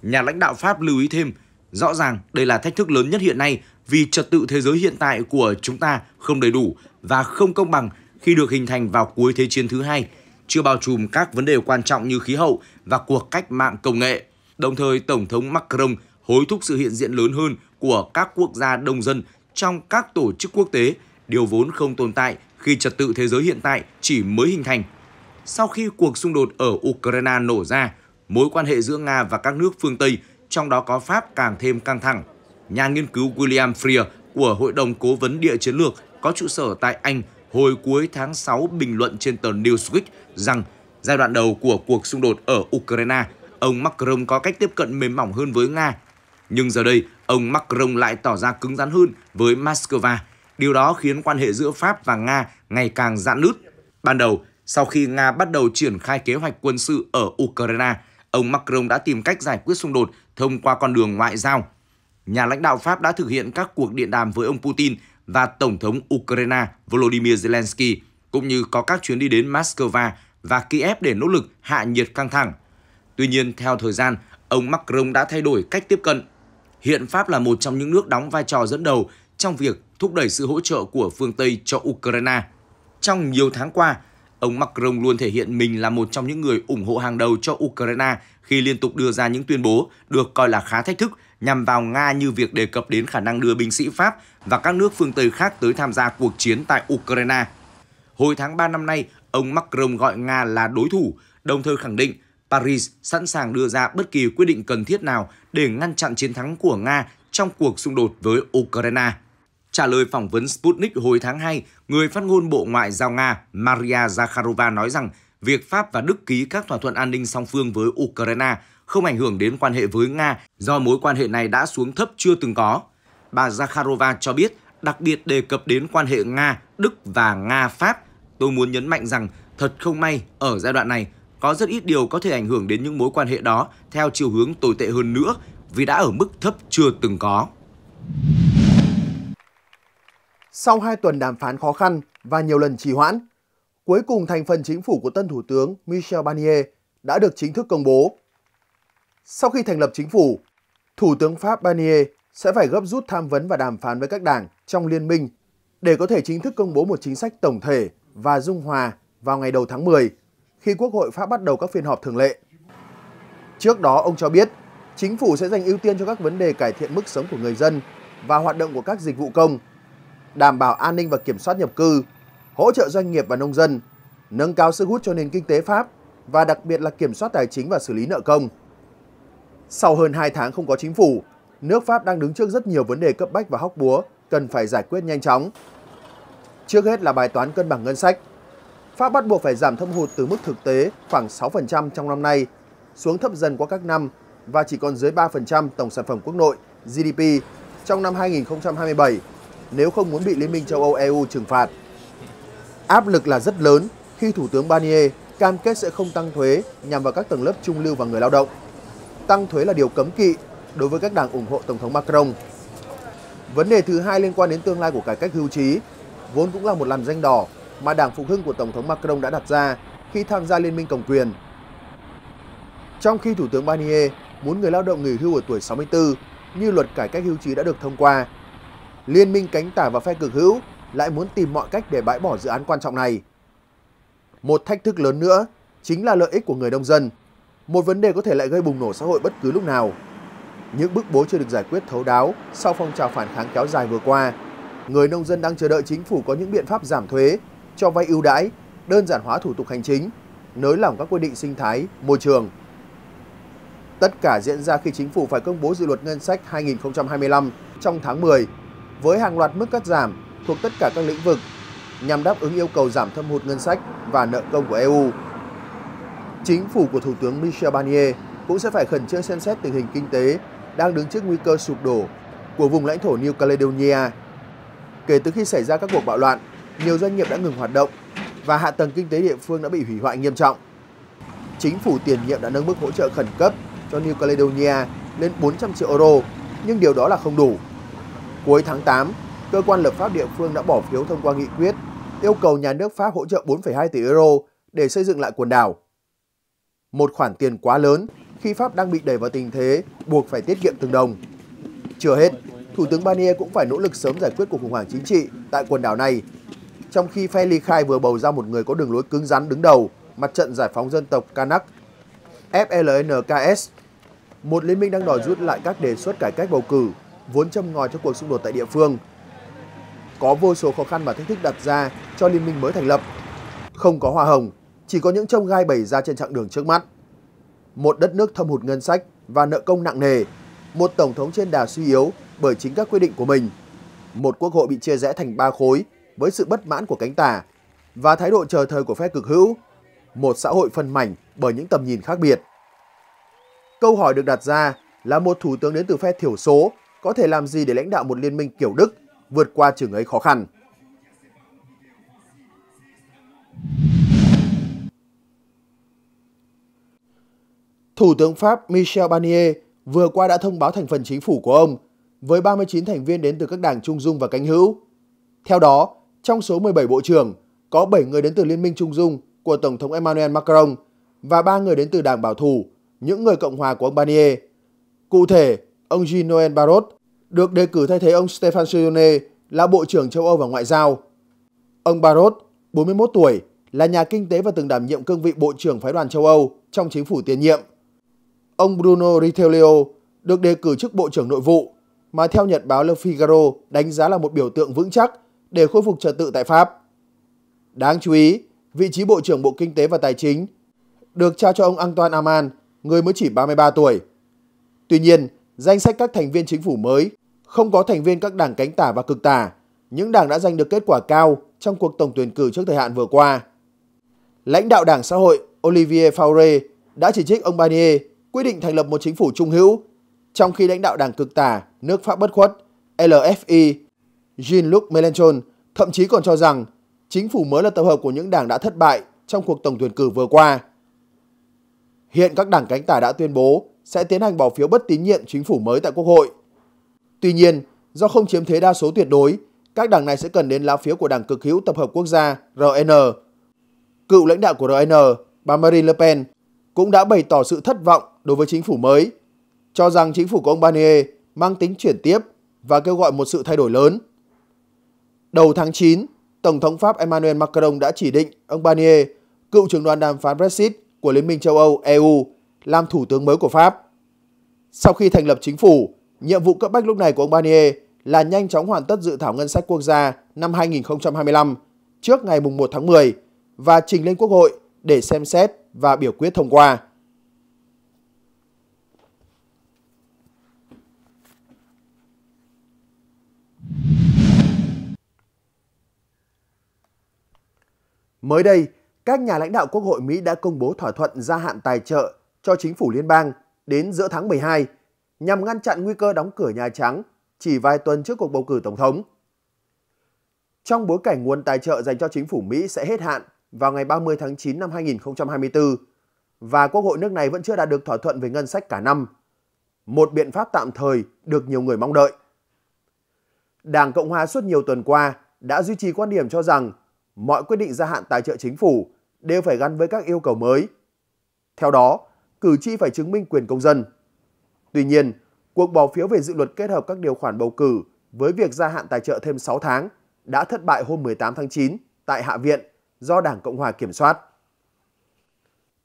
Nhà lãnh đạo Pháp lưu ý thêm, rõ ràng đây là thách thức lớn nhất hiện nay vì trật tự thế giới hiện tại của chúng ta không đầy đủ và không công bằng khi được hình thành vào cuối Thế chiến thứ hai, chưa bao trùm các vấn đề quan trọng như khí hậu và cuộc cách mạng công nghệ. Đồng thời, Tổng thống Macron hối thúc sự hiện diện lớn hơn của các quốc gia đông dân trong các tổ chức quốc tế, điều vốn không tồn tại khi trật tự thế giới hiện tại chỉ mới hình thành. Sau khi cuộc xung đột ở Ukraine nổ ra, mối quan hệ giữa Nga và các nước phương Tây, trong đó có Pháp càng thêm căng thẳng. Nhà nghiên cứu William Freer của Hội đồng Cố vấn Địa chiến lược có trụ sở tại Anh hồi cuối tháng 6 bình luận trên tờ Newsweek rằng giai đoạn đầu của cuộc xung đột ở Ukraine, ông Macron có cách tiếp cận mềm mỏng hơn với Nga. Nhưng giờ đây, ông Macron lại tỏ ra cứng rắn hơn với Moscow. Điều đó khiến quan hệ giữa Pháp và Nga ngày càng giãn nứt. Ban đầu, sau khi Nga bắt đầu triển khai kế hoạch quân sự ở Ukraine, ông Macron đã tìm cách giải quyết xung đột thông qua con đường ngoại giao. Nhà lãnh đạo Pháp đã thực hiện các cuộc điện đàm với ông Putin và Tổng thống Ukraine Volodymyr Zelensky, cũng như có các chuyến đi đến Moscow và Kiev để nỗ lực hạ nhiệt căng thẳng. Tuy nhiên, theo thời gian, ông Macron đã thay đổi cách tiếp cận. Hiện Pháp là một trong những nước đóng vai trò dẫn đầu trong việc thúc đẩy sự hỗ trợ của phương Tây cho Ukraine. Trong nhiều tháng qua, Ông Macron luôn thể hiện mình là một trong những người ủng hộ hàng đầu cho Ukraine khi liên tục đưa ra những tuyên bố được coi là khá thách thức nhằm vào Nga như việc đề cập đến khả năng đưa binh sĩ Pháp và các nước phương Tây khác tới tham gia cuộc chiến tại Ukraine. Hồi tháng 3 năm nay, ông Macron gọi Nga là đối thủ, đồng thời khẳng định Paris sẵn sàng đưa ra bất kỳ quyết định cần thiết nào để ngăn chặn chiến thắng của Nga trong cuộc xung đột với Ukraine. Trả lời phỏng vấn Sputnik hồi tháng 2, người phát ngôn Bộ Ngoại giao Nga Maria Zakharova nói rằng việc Pháp và Đức ký các thỏa thuận an ninh song phương với Ukraine không ảnh hưởng đến quan hệ với Nga do mối quan hệ này đã xuống thấp chưa từng có. Bà Zakharova cho biết, đặc biệt đề cập đến quan hệ Nga-Đức và Nga-Pháp. Tôi muốn nhấn mạnh rằng, thật không may, ở giai đoạn này, có rất ít điều có thể ảnh hưởng đến những mối quan hệ đó theo chiều hướng tồi tệ hơn nữa vì đã ở mức thấp chưa từng có. Sau 2 tuần đàm phán khó khăn và nhiều lần trì hoãn, cuối cùng thành phần chính phủ của tân Thủ tướng Michel Barnier đã được chính thức công bố. Sau khi thành lập chính phủ, Thủ tướng Pháp Barnier sẽ phải gấp rút tham vấn và đàm phán với các đảng trong liên minh để có thể chính thức công bố một chính sách tổng thể và dung hòa vào ngày đầu tháng 10 khi Quốc hội Pháp bắt đầu các phiên họp thường lệ. Trước đó, ông cho biết chính phủ sẽ dành ưu tiên cho các vấn đề cải thiện mức sống của người dân và hoạt động của các dịch vụ công đảm bảo an ninh và kiểm soát nhập cư, hỗ trợ doanh nghiệp và nông dân, nâng cao sức hút cho nền kinh tế Pháp và đặc biệt là kiểm soát tài chính và xử lý nợ công. Sau hơn 2 tháng không có chính phủ, nước Pháp đang đứng trước rất nhiều vấn đề cấp bách và hóc búa cần phải giải quyết nhanh chóng. Trước hết là bài toán cân bằng ngân sách. Pháp bắt buộc phải giảm thâm hụt từ mức thực tế khoảng 6% trong năm nay xuống thấp dần qua các năm và chỉ còn dưới 3% tổng sản phẩm quốc nội GDP trong năm 2027 nếu không muốn bị Liên minh châu Âu EU trừng phạt. Áp lực là rất lớn khi Thủ tướng Barnier cam kết sẽ không tăng thuế nhằm vào các tầng lớp trung lưu và người lao động. Tăng thuế là điều cấm kỵ đối với các đảng ủng hộ Tổng thống Macron. Vấn đề thứ hai liên quan đến tương lai của cải cách hưu trí, vốn cũng là một làn danh đỏ mà đảng phục hưng của Tổng thống Macron đã đặt ra khi tham gia liên minh cầm quyền. Trong khi Thủ tướng Barnier muốn người lao động nghỉ hưu ở tuổi 64 như luật cải cách hưu trí đã được thông qua, Liên minh cánh tả và phe cực hữu lại muốn tìm mọi cách để bãi bỏ dự án quan trọng này. Một thách thức lớn nữa chính là lợi ích của người nông dân. Một vấn đề có thể lại gây bùng nổ xã hội bất cứ lúc nào. Những bức bối chưa được giải quyết thấu đáo sau phong trào phản kháng kéo dài vừa qua, người nông dân đang chờ đợi chính phủ có những biện pháp giảm thuế, cho vay ưu đãi, đơn giản hóa thủ tục hành chính, nới lỏng các quy định sinh thái, môi trường. Tất cả diễn ra khi chính phủ phải công bố dự luật ngân sách 2025 trong tháng 10 với hàng loạt mức cắt giảm thuộc tất cả các lĩnh vực nhằm đáp ứng yêu cầu giảm thâm hụt ngân sách và nợ công của EU. Chính phủ của Thủ tướng Michel Barnier cũng sẽ phải khẩn trương xem xét tình hình kinh tế đang đứng trước nguy cơ sụp đổ của vùng lãnh thổ New Caledonia. Kể từ khi xảy ra các cuộc bạo loạn, nhiều doanh nghiệp đã ngừng hoạt động và hạ tầng kinh tế địa phương đã bị hủy hoại nghiêm trọng. Chính phủ tiền nhiệm đã nâng mức hỗ trợ khẩn cấp cho New Caledonia lên 400 triệu euro, nhưng điều đó là không đủ Cuối tháng 8, cơ quan lập pháp địa phương đã bỏ phiếu thông qua nghị quyết yêu cầu nhà nước Pháp hỗ trợ 4,2 tỷ euro để xây dựng lại quần đảo. Một khoản tiền quá lớn khi Pháp đang bị đẩy vào tình thế buộc phải tiết kiệm từng đồng. Chưa hết, Thủ tướng Barnier cũng phải nỗ lực sớm giải quyết cuộc khủng hoảng chính trị tại quần đảo này, trong khi phe ly khai vừa bầu ra một người có đường lối cứng rắn đứng đầu, mặt trận giải phóng dân tộc Kanak, FLNKS, một liên minh đang đòi rút lại các đề xuất cải cách bầu cử vốn châm ngòi cho cuộc xung đột tại địa phương. Có vô số khó khăn và thách thức đặt ra cho liên minh mới thành lập. Không có hoa hồng, chỉ có những trông gai bày ra trên chặng đường trước mắt. Một đất nước thâm hụt ngân sách và nợ công nặng nề, một tổng thống trên đà suy yếu bởi chính các quy định của mình, một quốc hội bị chia rẽ thành ba khối với sự bất mãn của cánh tả và thái độ chờ thời của phe cực hữu, một xã hội phân mảnh bởi những tầm nhìn khác biệt. Câu hỏi được đặt ra là một thủ tướng đến từ phe thiểu số có thể làm gì để lãnh đạo một liên minh kiểu Đức vượt qua trường ấy khó khăn. Thủ tướng Pháp Michel Barnier vừa qua đã thông báo thành phần chính phủ của ông với 39 thành viên đến từ các đảng Trung Dung và Cánh Hữu. Theo đó, trong số 17 bộ trưởng, có 7 người đến từ Liên minh Trung Dung của Tổng thống Emmanuel Macron và 3 người đến từ Đảng Bảo thủ, những người Cộng hòa của ông Barnier. Cụ thể, ông Jean-Noël Barrot, được đề cử thay thế ông Stefan Sione là Bộ trưởng châu Âu và Ngoại giao. Ông Barrot, 41 tuổi, là nhà kinh tế và từng đảm nhiệm cương vị Bộ trưởng Phái đoàn châu Âu trong chính phủ tiền nhiệm. Ông Bruno Ritelio được đề cử chức Bộ trưởng Nội vụ, mà theo nhật báo Le Figaro đánh giá là một biểu tượng vững chắc để khôi phục trật tự tại Pháp. Đáng chú ý, vị trí Bộ trưởng Bộ Kinh tế và Tài chính được trao cho ông Antoine Aman, người mới chỉ 33 tuổi. Tuy nhiên, danh sách các thành viên chính phủ mới, không có thành viên các đảng cánh tả và cực tả, những đảng đã giành được kết quả cao trong cuộc tổng tuyển cử trước thời hạn vừa qua. Lãnh đạo đảng xã hội Olivier Faure đã chỉ trích ông Barnier quyết định thành lập một chính phủ trung hữu, trong khi lãnh đạo đảng cực tả nước Pháp bất khuất LFI Jean-Luc Mélenchon thậm chí còn cho rằng chính phủ mới là tập hợp của những đảng đã thất bại trong cuộc tổng tuyển cử vừa qua. Hiện các đảng cánh tả đã tuyên bố sẽ tiến hành bỏ phiếu bất tín nhiệm chính phủ mới tại Quốc hội. Tuy nhiên, do không chiếm thế đa số tuyệt đối, các đảng này sẽ cần đến lá phiếu của Đảng Cực hữu Tập hợp Quốc gia RN. Cựu lãnh đạo của RN, bà Marine Le Pen, cũng đã bày tỏ sự thất vọng đối với chính phủ mới, cho rằng chính phủ của ông Barnier mang tính chuyển tiếp và kêu gọi một sự thay đổi lớn. Đầu tháng 9, Tổng thống Pháp Emmanuel Macron đã chỉ định ông Barnier, cựu trưởng đoàn đàm phán Brexit của Liên minh châu Âu EU làm thủ tướng mới của Pháp. Sau khi thành lập chính phủ, nhiệm vụ cấp bách lúc này của ông Barnier là nhanh chóng hoàn tất dự thảo ngân sách quốc gia năm 2025 trước ngày 1 tháng 10 và trình lên Quốc hội để xem xét và biểu quyết thông qua. Mới đây, các nhà lãnh đạo Quốc hội Mỹ đã công bố thỏa thuận gia hạn tài trợ cho chính phủ liên bang đến giữa tháng 12 nhằm ngăn chặn nguy cơ đóng cửa Nhà Trắng chỉ vài tuần trước cuộc bầu cử Tổng thống. Trong bối cảnh nguồn tài trợ dành cho chính phủ Mỹ sẽ hết hạn vào ngày 30 tháng 9 năm 2024 và Quốc hội nước này vẫn chưa đạt được thỏa thuận về ngân sách cả năm, một biện pháp tạm thời được nhiều người mong đợi. Đảng Cộng Hòa suốt nhiều tuần qua đã duy trì quan điểm cho rằng mọi quyết định gia hạn tài trợ chính phủ đều phải gắn với các yêu cầu mới. Theo đó, cử tri phải chứng minh quyền công dân. Tuy nhiên, cuộc bỏ phiếu về dự luật kết hợp các điều khoản bầu cử với việc gia hạn tài trợ thêm 6 tháng đã thất bại hôm 18 tháng 9 tại Hạ viện do Đảng Cộng hòa kiểm soát.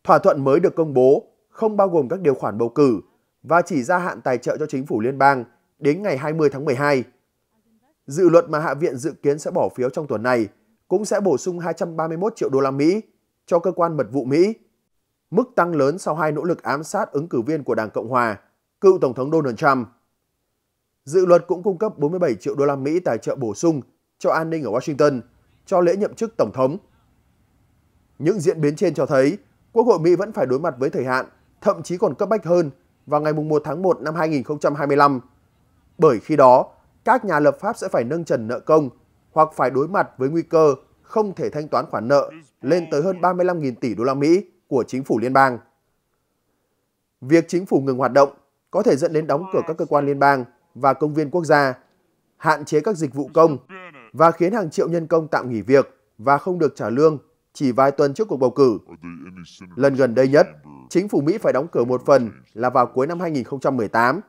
Thỏa thuận mới được công bố không bao gồm các điều khoản bầu cử và chỉ gia hạn tài trợ cho chính phủ liên bang đến ngày 20 tháng 12. Dự luật mà Hạ viện dự kiến sẽ bỏ phiếu trong tuần này cũng sẽ bổ sung 231 triệu đô la Mỹ cho cơ quan mật vụ Mỹ mức tăng lớn sau hai nỗ lực ám sát ứng cử viên của Đảng Cộng hòa, cựu Tổng thống Donald Trump. Dự luật cũng cung cấp 47 triệu đô la Mỹ tài trợ bổ sung cho an ninh ở Washington cho lễ nhậm chức Tổng thống. Những diễn biến trên cho thấy Quốc hội Mỹ vẫn phải đối mặt với thời hạn, thậm chí còn cấp bách hơn vào ngày 1 tháng 1 năm 2025. Bởi khi đó, các nhà lập pháp sẽ phải nâng trần nợ công hoặc phải đối mặt với nguy cơ không thể thanh toán khoản nợ lên tới hơn 35.000 tỷ đô la Mỹ của chính phủ liên bang. Việc chính phủ ngừng hoạt động có thể dẫn đến đóng cửa các cơ quan liên bang và công viên quốc gia, hạn chế các dịch vụ công và khiến hàng triệu nhân công tạm nghỉ việc và không được trả lương chỉ vài tuần trước cuộc bầu cử. Lần gần đây nhất, chính phủ Mỹ phải đóng cửa một phần là vào cuối năm 2018,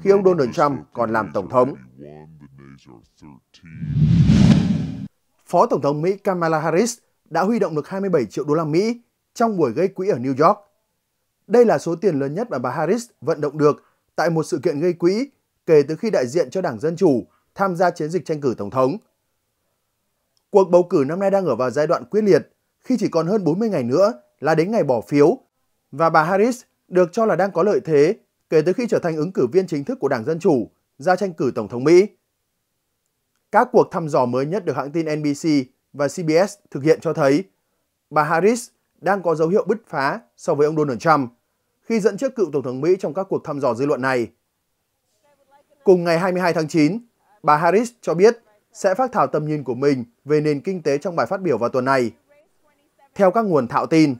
khi ông Donald Trump còn làm Tổng thống. Phó Tổng thống Mỹ Kamala Harris đã huy động được 27 triệu đô la Mỹ trong buổi gây quỹ ở New York. Đây là số tiền lớn nhất mà bà Harris vận động được tại một sự kiện gây quỹ kể từ khi đại diện cho Đảng Dân Chủ tham gia chiến dịch tranh cử Tổng thống. Cuộc bầu cử năm nay đang ở vào giai đoạn quyết liệt khi chỉ còn hơn 40 ngày nữa là đến ngày bỏ phiếu và bà Harris được cho là đang có lợi thế kể từ khi trở thành ứng cử viên chính thức của Đảng Dân Chủ ra tranh cử Tổng thống Mỹ. Các cuộc thăm dò mới nhất được hãng tin NBC và CBS thực hiện cho thấy bà Harris đang có dấu hiệu bứt phá so với ông Donald Trump khi dẫn trước cựu Tổng thống Mỹ trong các cuộc thăm dò dư luận này. Cùng ngày 22 tháng 9, bà Harris cho biết sẽ phát thảo tầm nhìn của mình về nền kinh tế trong bài phát biểu vào tuần này. Theo các nguồn thạo tin,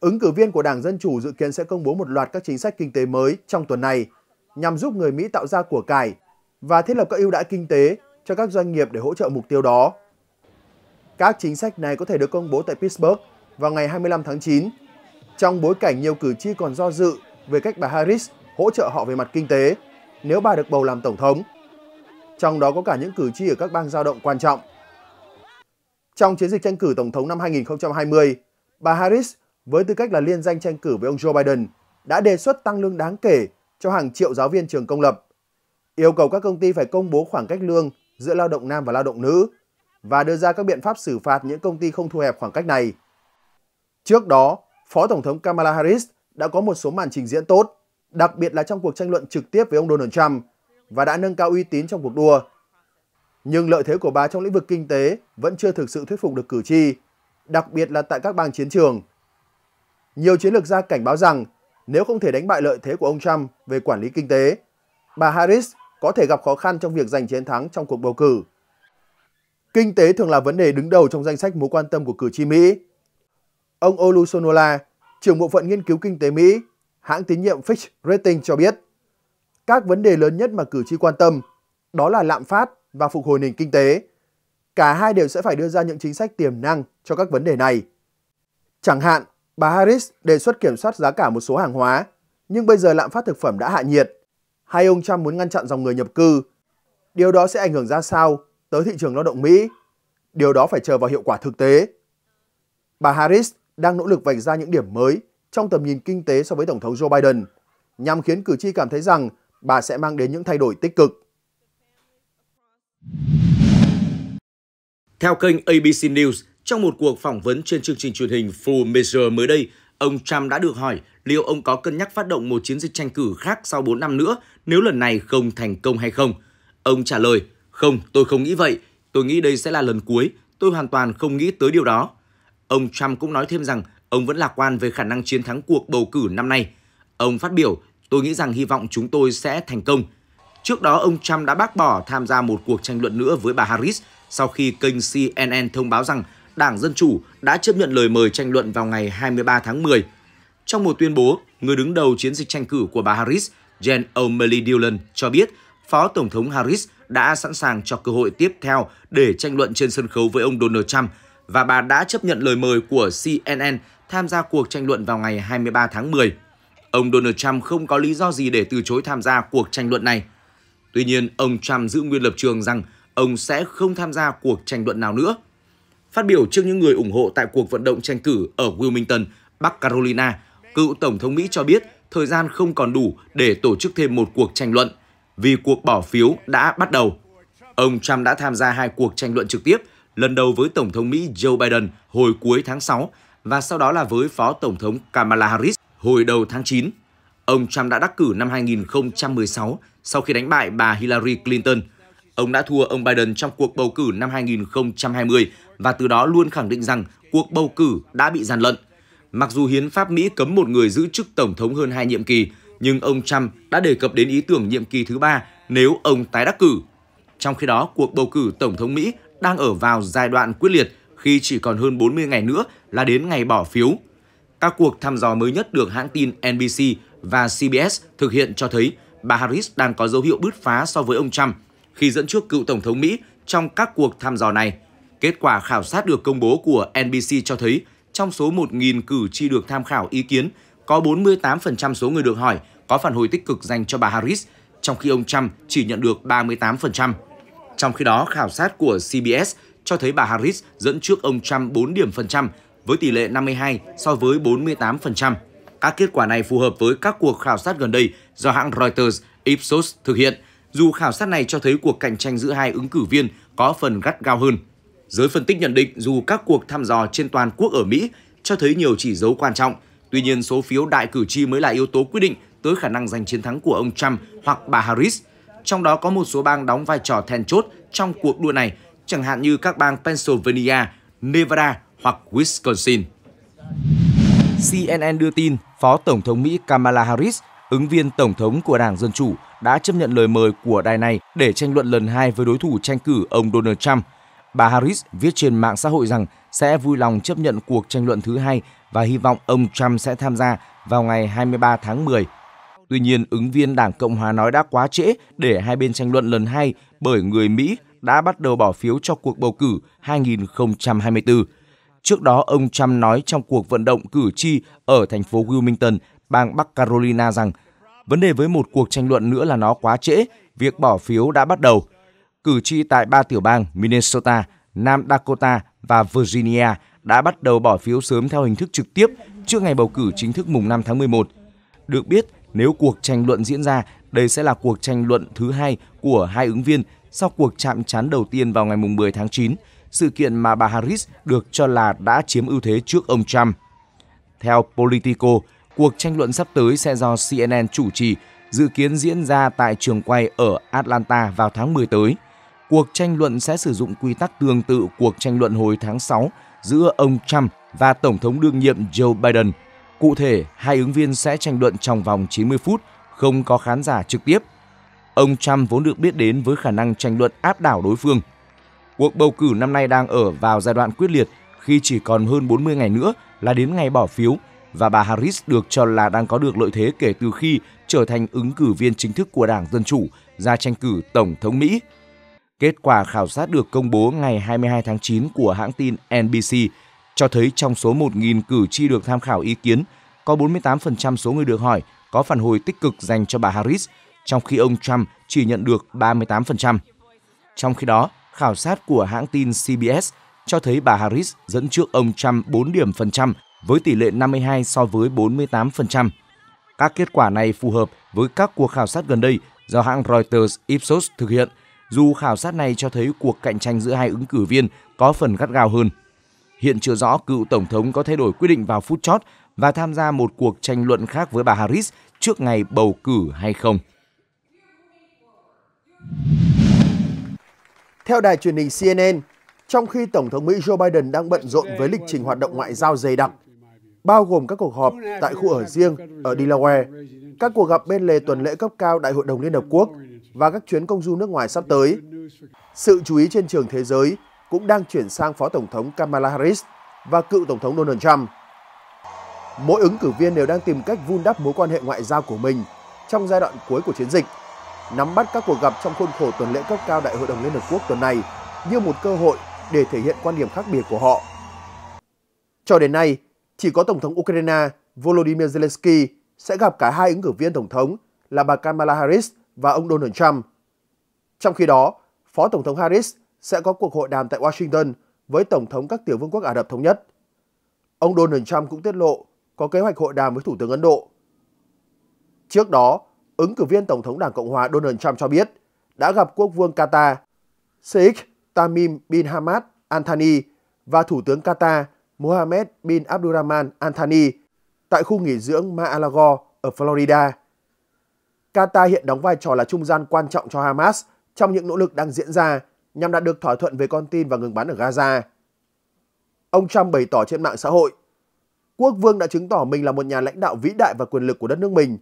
ứng cử viên của Đảng Dân Chủ dự kiến sẽ công bố một loạt các chính sách kinh tế mới trong tuần này nhằm giúp người Mỹ tạo ra của cải và thiết lập các ưu đãi kinh tế cho các doanh nghiệp để hỗ trợ mục tiêu đó. Các chính sách này có thể được công bố tại Pittsburgh vào ngày 25 tháng 9, trong bối cảnh nhiều cử tri còn do dự về cách bà Harris hỗ trợ họ về mặt kinh tế nếu bà được bầu làm Tổng thống. Trong đó có cả những cử tri ở các bang giao động quan trọng. Trong chiến dịch tranh cử Tổng thống năm 2020, bà Harris với tư cách là liên danh tranh cử với ông Joe Biden đã đề xuất tăng lương đáng kể cho hàng triệu giáo viên trường công lập, yêu cầu các công ty phải công bố khoảng cách lương giữa lao động nam và lao động nữ và đưa ra các biện pháp xử phạt những công ty không thu hẹp khoảng cách này. Trước đó, Phó Tổng thống Kamala Harris đã có một số màn trình diễn tốt, đặc biệt là trong cuộc tranh luận trực tiếp với ông Donald Trump và đã nâng cao uy tín trong cuộc đua. Nhưng lợi thế của bà trong lĩnh vực kinh tế vẫn chưa thực sự thuyết phục được cử tri, đặc biệt là tại các bang chiến trường. Nhiều chiến lược gia cảnh báo rằng nếu không thể đánh bại lợi thế của ông Trump về quản lý kinh tế, bà Harris có thể gặp khó khăn trong việc giành chiến thắng trong cuộc bầu cử. Kinh tế thường là vấn đề đứng đầu trong danh sách mối quan tâm của cử tri Mỹ Ông Olusonola, trưởng bộ phận nghiên cứu kinh tế Mỹ, hãng tín nhiệm Fitch Rating cho biết, các vấn đề lớn nhất mà cử tri quan tâm đó là lạm phát và phục hồi nền kinh tế. Cả hai đều sẽ phải đưa ra những chính sách tiềm năng cho các vấn đề này. Chẳng hạn, bà Harris đề xuất kiểm soát giá cả một số hàng hóa, nhưng bây giờ lạm phát thực phẩm đã hạ nhiệt. Hai ông Trump muốn ngăn chặn dòng người nhập cư. Điều đó sẽ ảnh hưởng ra sao tới thị trường lao động Mỹ? Điều đó phải chờ vào hiệu quả thực tế. Bà Harris đang nỗ lực vạch ra những điểm mới trong tầm nhìn kinh tế so với Tổng thống Joe Biden, nhằm khiến cử tri cảm thấy rằng bà sẽ mang đến những thay đổi tích cực. Theo kênh ABC News, trong một cuộc phỏng vấn trên chương trình truyền hình Full Measure mới đây, ông Trump đã được hỏi liệu ông có cân nhắc phát động một chiến dịch tranh cử khác sau 4 năm nữa nếu lần này không thành công hay không. Ông trả lời, không, tôi không nghĩ vậy. Tôi nghĩ đây sẽ là lần cuối. Tôi hoàn toàn không nghĩ tới điều đó. Ông Trump cũng nói thêm rằng ông vẫn lạc quan về khả năng chiến thắng cuộc bầu cử năm nay. Ông phát biểu, tôi nghĩ rằng hy vọng chúng tôi sẽ thành công. Trước đó, ông Trump đã bác bỏ tham gia một cuộc tranh luận nữa với bà Harris sau khi kênh CNN thông báo rằng Đảng Dân Chủ đã chấp nhận lời mời tranh luận vào ngày 23 tháng 10. Trong một tuyên bố, người đứng đầu chiến dịch tranh cử của bà Harris, Jen O'Malley Dillon, cho biết Phó Tổng thống Harris đã sẵn sàng cho cơ hội tiếp theo để tranh luận trên sân khấu với ông Donald Trump – và bà đã chấp nhận lời mời của CNN tham gia cuộc tranh luận vào ngày 23 tháng 10. Ông Donald Trump không có lý do gì để từ chối tham gia cuộc tranh luận này. Tuy nhiên, ông Trump giữ nguyên lập trường rằng ông sẽ không tham gia cuộc tranh luận nào nữa. Phát biểu trước những người ủng hộ tại cuộc vận động tranh cử ở Wilmington, Bắc Carolina, cựu Tổng thống Mỹ cho biết thời gian không còn đủ để tổ chức thêm một cuộc tranh luận vì cuộc bỏ phiếu đã bắt đầu. Ông Trump đã tham gia hai cuộc tranh luận trực tiếp – lần đầu với Tổng thống Mỹ Joe Biden hồi cuối tháng 6 và sau đó là với Phó Tổng thống Kamala Harris hồi đầu tháng 9. Ông Trump đã đắc cử năm 2016 sau khi đánh bại bà Hillary Clinton. Ông đã thua ông Biden trong cuộc bầu cử năm 2020 và từ đó luôn khẳng định rằng cuộc bầu cử đã bị gian lận. Mặc dù hiến pháp Mỹ cấm một người giữ chức tổng thống hơn hai nhiệm kỳ, nhưng ông Trump đã đề cập đến ý tưởng nhiệm kỳ thứ ba nếu ông tái đắc cử. Trong khi đó, cuộc bầu cử tổng thống Mỹ đang ở vào giai đoạn quyết liệt khi chỉ còn hơn 40 ngày nữa là đến ngày bỏ phiếu. Các cuộc thăm dò mới nhất được hãng tin NBC và CBS thực hiện cho thấy bà Harris đang có dấu hiệu bứt phá so với ông Trump khi dẫn trước cựu Tổng thống Mỹ trong các cuộc thăm dò này. Kết quả khảo sát được công bố của NBC cho thấy trong số 1.000 cử tri được tham khảo ý kiến, có 48% số người được hỏi có phản hồi tích cực dành cho bà Harris, trong khi ông Trump chỉ nhận được 38%. Trong khi đó, khảo sát của CBS cho thấy bà Harris dẫn trước ông Trump 4 điểm phần trăm với tỷ lệ 52 so với 48%. Các kết quả này phù hợp với các cuộc khảo sát gần đây do hãng Reuters Ipsos thực hiện, dù khảo sát này cho thấy cuộc cạnh tranh giữa hai ứng cử viên có phần gắt gao hơn. Giới phân tích nhận định dù các cuộc thăm dò trên toàn quốc ở Mỹ cho thấy nhiều chỉ dấu quan trọng, tuy nhiên số phiếu đại cử tri mới là yếu tố quyết định tới khả năng giành chiến thắng của ông Trump hoặc bà Harris – trong đó có một số bang đóng vai trò then chốt trong cuộc đua này, chẳng hạn như các bang Pennsylvania, Nevada hoặc Wisconsin. CNN đưa tin, Phó Tổng thống Mỹ Kamala Harris, ứng viên Tổng thống của Đảng Dân Chủ, đã chấp nhận lời mời của đài này để tranh luận lần hai với đối thủ tranh cử ông Donald Trump. Bà Harris viết trên mạng xã hội rằng sẽ vui lòng chấp nhận cuộc tranh luận thứ hai và hy vọng ông Trump sẽ tham gia vào ngày 23 tháng 10 Tuy nhiên, ứng viên Đảng Cộng hòa nói đã quá trễ để hai bên tranh luận lần hai bởi người Mỹ đã bắt đầu bỏ phiếu cho cuộc bầu cử 2024. Trước đó, ông Trump nói trong cuộc vận động cử tri ở thành phố Wilmington, bang Bắc Carolina rằng vấn đề với một cuộc tranh luận nữa là nó quá trễ, việc bỏ phiếu đã bắt đầu. Cử tri tại ba tiểu bang Minnesota, Nam Dakota và Virginia đã bắt đầu bỏ phiếu sớm theo hình thức trực tiếp trước ngày bầu cử chính thức mùng 5 tháng 11. Được biết, nếu cuộc tranh luận diễn ra, đây sẽ là cuộc tranh luận thứ hai của hai ứng viên sau cuộc chạm trán đầu tiên vào ngày 10 tháng 9, sự kiện mà bà Harris được cho là đã chiếm ưu thế trước ông Trump. Theo Politico, cuộc tranh luận sắp tới sẽ do CNN chủ trì, dự kiến diễn ra tại trường quay ở Atlanta vào tháng 10 tới. Cuộc tranh luận sẽ sử dụng quy tắc tương tự cuộc tranh luận hồi tháng 6 giữa ông Trump và Tổng thống đương nhiệm Joe Biden – Cụ thể, hai ứng viên sẽ tranh luận trong vòng 90 phút, không có khán giả trực tiếp. Ông Trump vốn được biết đến với khả năng tranh luận áp đảo đối phương. Cuộc bầu cử năm nay đang ở vào giai đoạn quyết liệt khi chỉ còn hơn 40 ngày nữa là đến ngày bỏ phiếu và bà Harris được cho là đang có được lợi thế kể từ khi trở thành ứng cử viên chính thức của Đảng Dân Chủ ra tranh cử Tổng thống Mỹ. Kết quả khảo sát được công bố ngày 22 tháng 9 của hãng tin NBC cho thấy trong số 1.000 cử tri được tham khảo ý kiến, có 48% số người được hỏi có phản hồi tích cực dành cho bà Harris, trong khi ông Trump chỉ nhận được 38%. Trong khi đó, khảo sát của hãng tin CBS cho thấy bà Harris dẫn trước ông Trump 4 điểm phần trăm với tỷ lệ 52 so với 48%. Các kết quả này phù hợp với các cuộc khảo sát gần đây do hãng Reuters Ipsos thực hiện, dù khảo sát này cho thấy cuộc cạnh tranh giữa hai ứng cử viên có phần gắt gao hơn. Hiện chưa rõ cựu Tổng thống có thay đổi quyết định vào phút chót và tham gia một cuộc tranh luận khác với bà Harris trước ngày bầu cử hay không. Theo đài truyền hình CNN, trong khi Tổng thống Mỹ Joe Biden đang bận rộn với lịch trình hoạt động ngoại giao dày đặc, bao gồm các cuộc họp tại khu ở riêng ở Delaware, các cuộc gặp bên lề tuần lễ cấp cao Đại hội đồng Liên Hợp Quốc và các chuyến công du nước ngoài sắp tới. Sự chú ý trên trường thế giới cũng đang chuyển sang Phó Tổng thống Kamala Harris và cựu Tổng thống Donald Trump. Mỗi ứng cử viên đều đang tìm cách vun đắp mối quan hệ ngoại giao của mình trong giai đoạn cuối của chiến dịch, nắm bắt các cuộc gặp trong khuôn khổ tuần lễ cấp cao Đại hội đồng Liên Hợp Quốc tuần này như một cơ hội để thể hiện quan điểm khác biệt của họ. Cho đến nay, chỉ có Tổng thống Ukraine Volodymyr Zelensky sẽ gặp cả hai ứng cử viên Tổng thống là bà Kamala Harris và ông Donald Trump. Trong khi đó, Phó Tổng thống Harris sẽ có cuộc hội đàm tại Washington với Tổng thống các tiểu vương quốc Ả Rập Thống Nhất. Ông Donald Trump cũng tiết lộ có kế hoạch hội đàm với Thủ tướng Ấn Độ. Trước đó, ứng cử viên Tổng thống Đảng Cộng hòa Donald Trump cho biết đã gặp quốc vương Qatar Sheikh Tamim bin Hamad Al Thani và Thủ tướng Qatar Mohammed bin Abdurrahman Al Thani tại khu nghỉ dưỡng Mar-a-Lago ở Florida. Qatar hiện đóng vai trò là trung gian quan trọng cho Hamas trong những nỗ lực đang diễn ra nhằm đạt được thỏa thuận về con tin và ngừng bắn ở Gaza. Ông Trump bày tỏ trên mạng xã hội, quốc vương đã chứng tỏ mình là một nhà lãnh đạo vĩ đại và quyền lực của đất nước mình.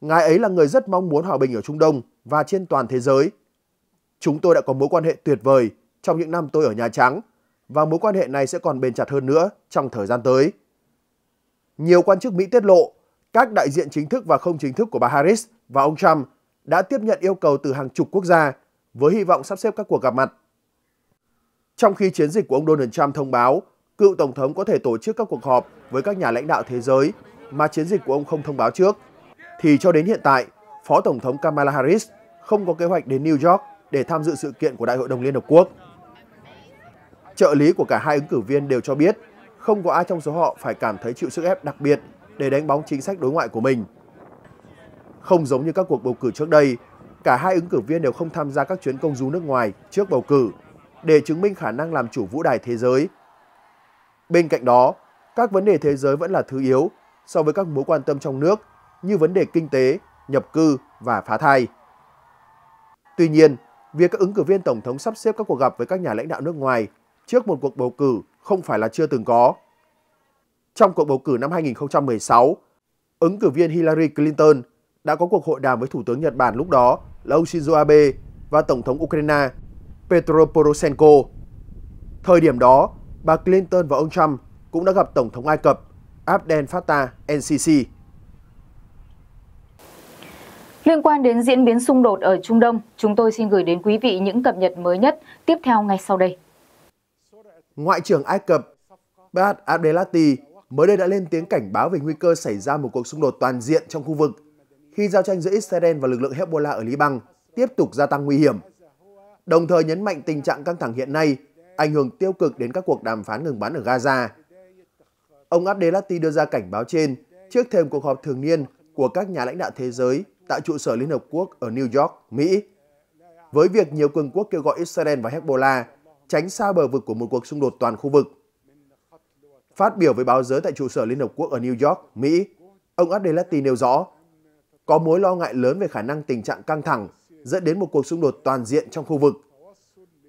Ngài ấy là người rất mong muốn hòa bình ở Trung Đông và trên toàn thế giới. Chúng tôi đã có mối quan hệ tuyệt vời trong những năm tôi ở Nhà Trắng và mối quan hệ này sẽ còn bền chặt hơn nữa trong thời gian tới. Nhiều quan chức Mỹ tiết lộ, các đại diện chính thức và không chính thức của bà Harris và ông Trump đã tiếp nhận yêu cầu từ hàng chục quốc gia với hy vọng sắp xếp các cuộc gặp mặt. Trong khi chiến dịch của ông Donald Trump thông báo cựu tổng thống có thể tổ chức các cuộc họp với các nhà lãnh đạo thế giới mà chiến dịch của ông không thông báo trước, thì cho đến hiện tại, Phó Tổng thống Kamala Harris không có kế hoạch đến New York để tham dự sự kiện của Đại hội đồng Liên Hợp Quốc. Trợ lý của cả hai ứng cử viên đều cho biết không có ai trong số họ phải cảm thấy chịu sức ép đặc biệt để đánh bóng chính sách đối ngoại của mình. Không giống như các cuộc bầu cử trước đây, cả hai ứng cử viên đều không tham gia các chuyến công du nước ngoài trước bầu cử để chứng minh khả năng làm chủ vũ đài thế giới. Bên cạnh đó, các vấn đề thế giới vẫn là thứ yếu so với các mối quan tâm trong nước như vấn đề kinh tế, nhập cư và phá thai. Tuy nhiên, việc các ứng cử viên tổng thống sắp xếp các cuộc gặp với các nhà lãnh đạo nước ngoài trước một cuộc bầu cử không phải là chưa từng có. Trong cuộc bầu cử năm 2016, ứng cử viên Hillary Clinton đã có cuộc hội đàm với Thủ tướng Nhật Bản lúc đó là ông Shinzo Abe và Tổng thống Ukraine Petro Poroshenko. Thời điểm đó, bà Clinton và ông Trump cũng đã gặp Tổng thống Ai Cập Abdel Fattah el-Sisi. Liên quan đến diễn biến xung đột ở Trung Đông, chúng tôi xin gửi đến quý vị những cập nhật mới nhất tiếp theo ngay sau đây. Ngoại trưởng Ai Cập Bad Abdelati mới đây đã lên tiếng cảnh báo về nguy cơ xảy ra một cuộc xung đột toàn diện trong khu vực khi giao tranh giữa Israel và lực lượng Hezbollah ở Liban tiếp tục gia tăng nguy hiểm. Đồng thời nhấn mạnh tình trạng căng thẳng hiện nay ảnh hưởng tiêu cực đến các cuộc đàm phán ngừng bắn ở Gaza. Ông Abdelati đưa ra cảnh báo trên trước thêm cuộc họp thường niên của các nhà lãnh đạo thế giới tại trụ sở Liên Hợp Quốc ở New York, Mỹ. Với việc nhiều cường quốc kêu gọi Israel và Hezbollah tránh xa bờ vực của một cuộc xung đột toàn khu vực. Phát biểu với báo giới tại trụ sở Liên Hợp Quốc ở New York, Mỹ, ông Abdelati nêu rõ có mối lo ngại lớn về khả năng tình trạng căng thẳng dẫn đến một cuộc xung đột toàn diện trong khu vực.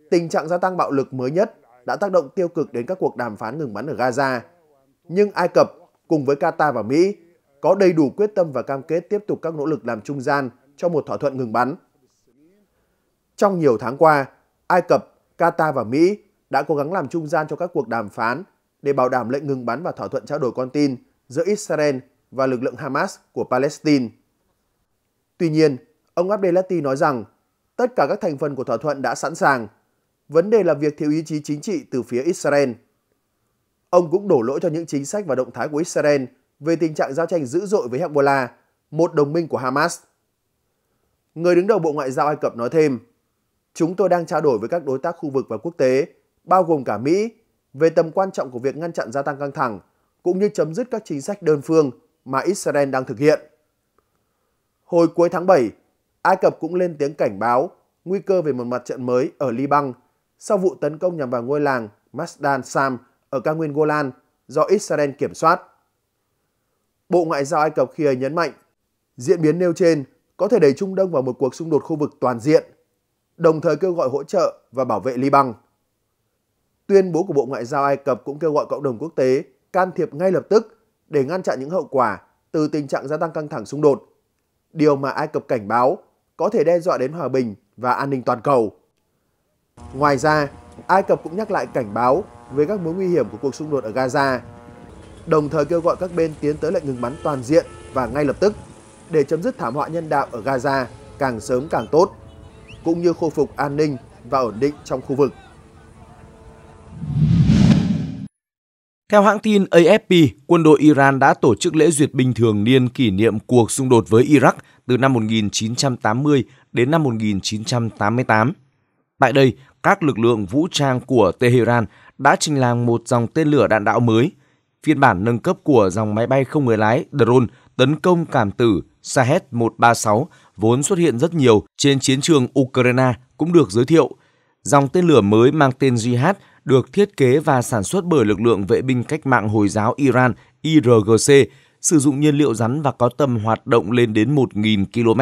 Tình trạng gia tăng bạo lực mới nhất đã tác động tiêu cực đến các cuộc đàm phán ngừng bắn ở Gaza. Nhưng Ai Cập cùng với Qatar và Mỹ có đầy đủ quyết tâm và cam kết tiếp tục các nỗ lực làm trung gian cho một thỏa thuận ngừng bắn. Trong nhiều tháng qua, Ai Cập, Qatar và Mỹ đã cố gắng làm trung gian cho các cuộc đàm phán để bảo đảm lệnh ngừng bắn và thỏa thuận trao đổi con tin giữa Israel và lực lượng Hamas của Palestine. Tuy nhiên, ông Abdelati nói rằng tất cả các thành phần của thỏa thuận đã sẵn sàng. Vấn đề là việc thiếu ý chí chính trị từ phía Israel. Ông cũng đổ lỗi cho những chính sách và động thái của Israel về tình trạng giao tranh dữ dội với Hezbollah, một đồng minh của Hamas. Người đứng đầu Bộ Ngoại giao Ai Cập nói thêm, chúng tôi đang trao đổi với các đối tác khu vực và quốc tế, bao gồm cả Mỹ, về tầm quan trọng của việc ngăn chặn gia tăng căng thẳng, cũng như chấm dứt các chính sách đơn phương mà Israel đang thực hiện. Hồi cuối tháng 7, Ai Cập cũng lên tiếng cảnh báo nguy cơ về một mặt trận mới ở Liban sau vụ tấn công nhằm vào ngôi làng Masdan Sam ở cao nguyên Golan do Israel kiểm soát. Bộ Ngoại giao Ai Cập khi ấy nhấn mạnh diễn biến nêu trên có thể đẩy Trung Đông vào một cuộc xung đột khu vực toàn diện, đồng thời kêu gọi hỗ trợ và bảo vệ Liban. Tuyên bố của Bộ Ngoại giao Ai Cập cũng kêu gọi cộng đồng quốc tế can thiệp ngay lập tức để ngăn chặn những hậu quả từ tình trạng gia tăng căng thẳng xung đột điều mà Ai Cập cảnh báo có thể đe dọa đến hòa bình và an ninh toàn cầu. Ngoài ra, Ai Cập cũng nhắc lại cảnh báo về các mối nguy hiểm của cuộc xung đột ở Gaza, đồng thời kêu gọi các bên tiến tới lệnh ngừng bắn toàn diện và ngay lập tức để chấm dứt thảm họa nhân đạo ở Gaza càng sớm càng tốt, cũng như khôi phục an ninh và ổn định trong khu vực. Theo hãng tin AFP, quân đội Iran đã tổ chức lễ duyệt binh thường niên kỷ niệm cuộc xung đột với Iraq từ năm 1980 đến năm 1988. Tại đây, các lực lượng vũ trang của Tehran đã trình làng một dòng tên lửa đạn đạo mới, phiên bản nâng cấp của dòng máy bay không người lái drone tấn công cảm tử Shahed-136 vốn xuất hiện rất nhiều trên chiến trường Ukraine cũng được giới thiệu. Dòng tên lửa mới mang tên Jihad được thiết kế và sản xuất bởi lực lượng vệ binh cách mạng Hồi giáo Iran IRGC, sử dụng nhiên liệu rắn và có tầm hoạt động lên đến 1.000 km,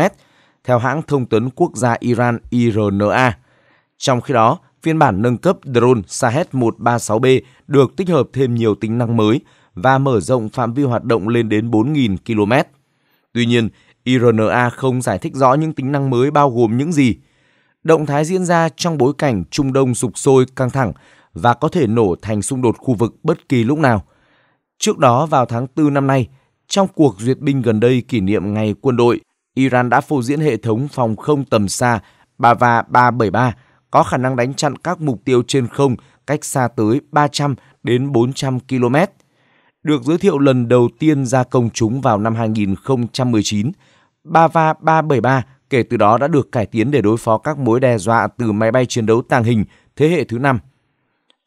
theo hãng thông tấn quốc gia Iran IRNA. Trong khi đó, phiên bản nâng cấp drone Shahed 136B được tích hợp thêm nhiều tính năng mới và mở rộng phạm vi hoạt động lên đến 4.000 km. Tuy nhiên, IRNA không giải thích rõ những tính năng mới bao gồm những gì. Động thái diễn ra trong bối cảnh Trung Đông sụp sôi căng thẳng và có thể nổ thành xung đột khu vực bất kỳ lúc nào. Trước đó vào tháng 4 năm nay, trong cuộc duyệt binh gần đây kỷ niệm ngày quân đội, Iran đã phô diễn hệ thống phòng không tầm xa Bava 373 có khả năng đánh chặn các mục tiêu trên không cách xa tới 300 đến 400 km. Được giới thiệu lần đầu tiên ra công chúng vào năm 2019, Bava 373 kể từ đó đã được cải tiến để đối phó các mối đe dọa từ máy bay chiến đấu tàng hình thế hệ thứ 5.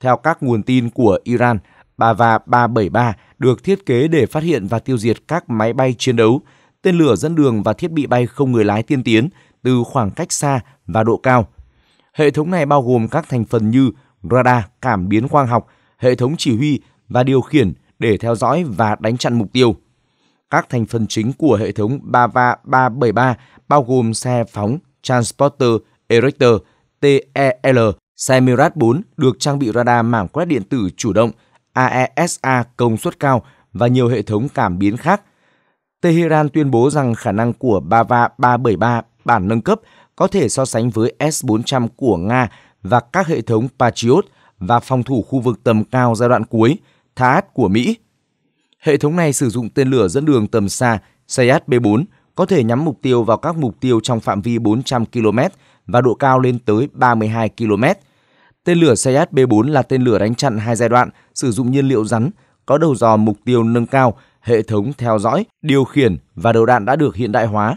Theo các nguồn tin của Iran, Bava 373 được thiết kế để phát hiện và tiêu diệt các máy bay chiến đấu, tên lửa dẫn đường và thiết bị bay không người lái tiên tiến từ khoảng cách xa và độ cao. Hệ thống này bao gồm các thành phần như radar, cảm biến quang học, hệ thống chỉ huy và điều khiển để theo dõi và đánh chặn mục tiêu. Các thành phần chính của hệ thống Bava 373 bao gồm xe phóng Transporter Erector TEL Xe Mirage 4 được trang bị radar mảng quét điện tử chủ động AESA e công suất cao và nhiều hệ thống cảm biến khác. Tehran tuyên bố rằng khả năng của Bava 373 bản nâng cấp có thể so sánh với S-400 của Nga và các hệ thống Patriot và phòng thủ khu vực tầm cao giai đoạn cuối, THAAD của Mỹ. Hệ thống này sử dụng tên lửa dẫn đường tầm xa Sayat B-4 có thể nhắm mục tiêu vào các mục tiêu trong phạm vi 400 km và độ cao lên tới 32 km – Tên lửa Sayat B4 là tên lửa đánh chặn hai giai đoạn, sử dụng nhiên liệu rắn, có đầu dò mục tiêu nâng cao, hệ thống theo dõi, điều khiển và đầu đạn đã được hiện đại hóa.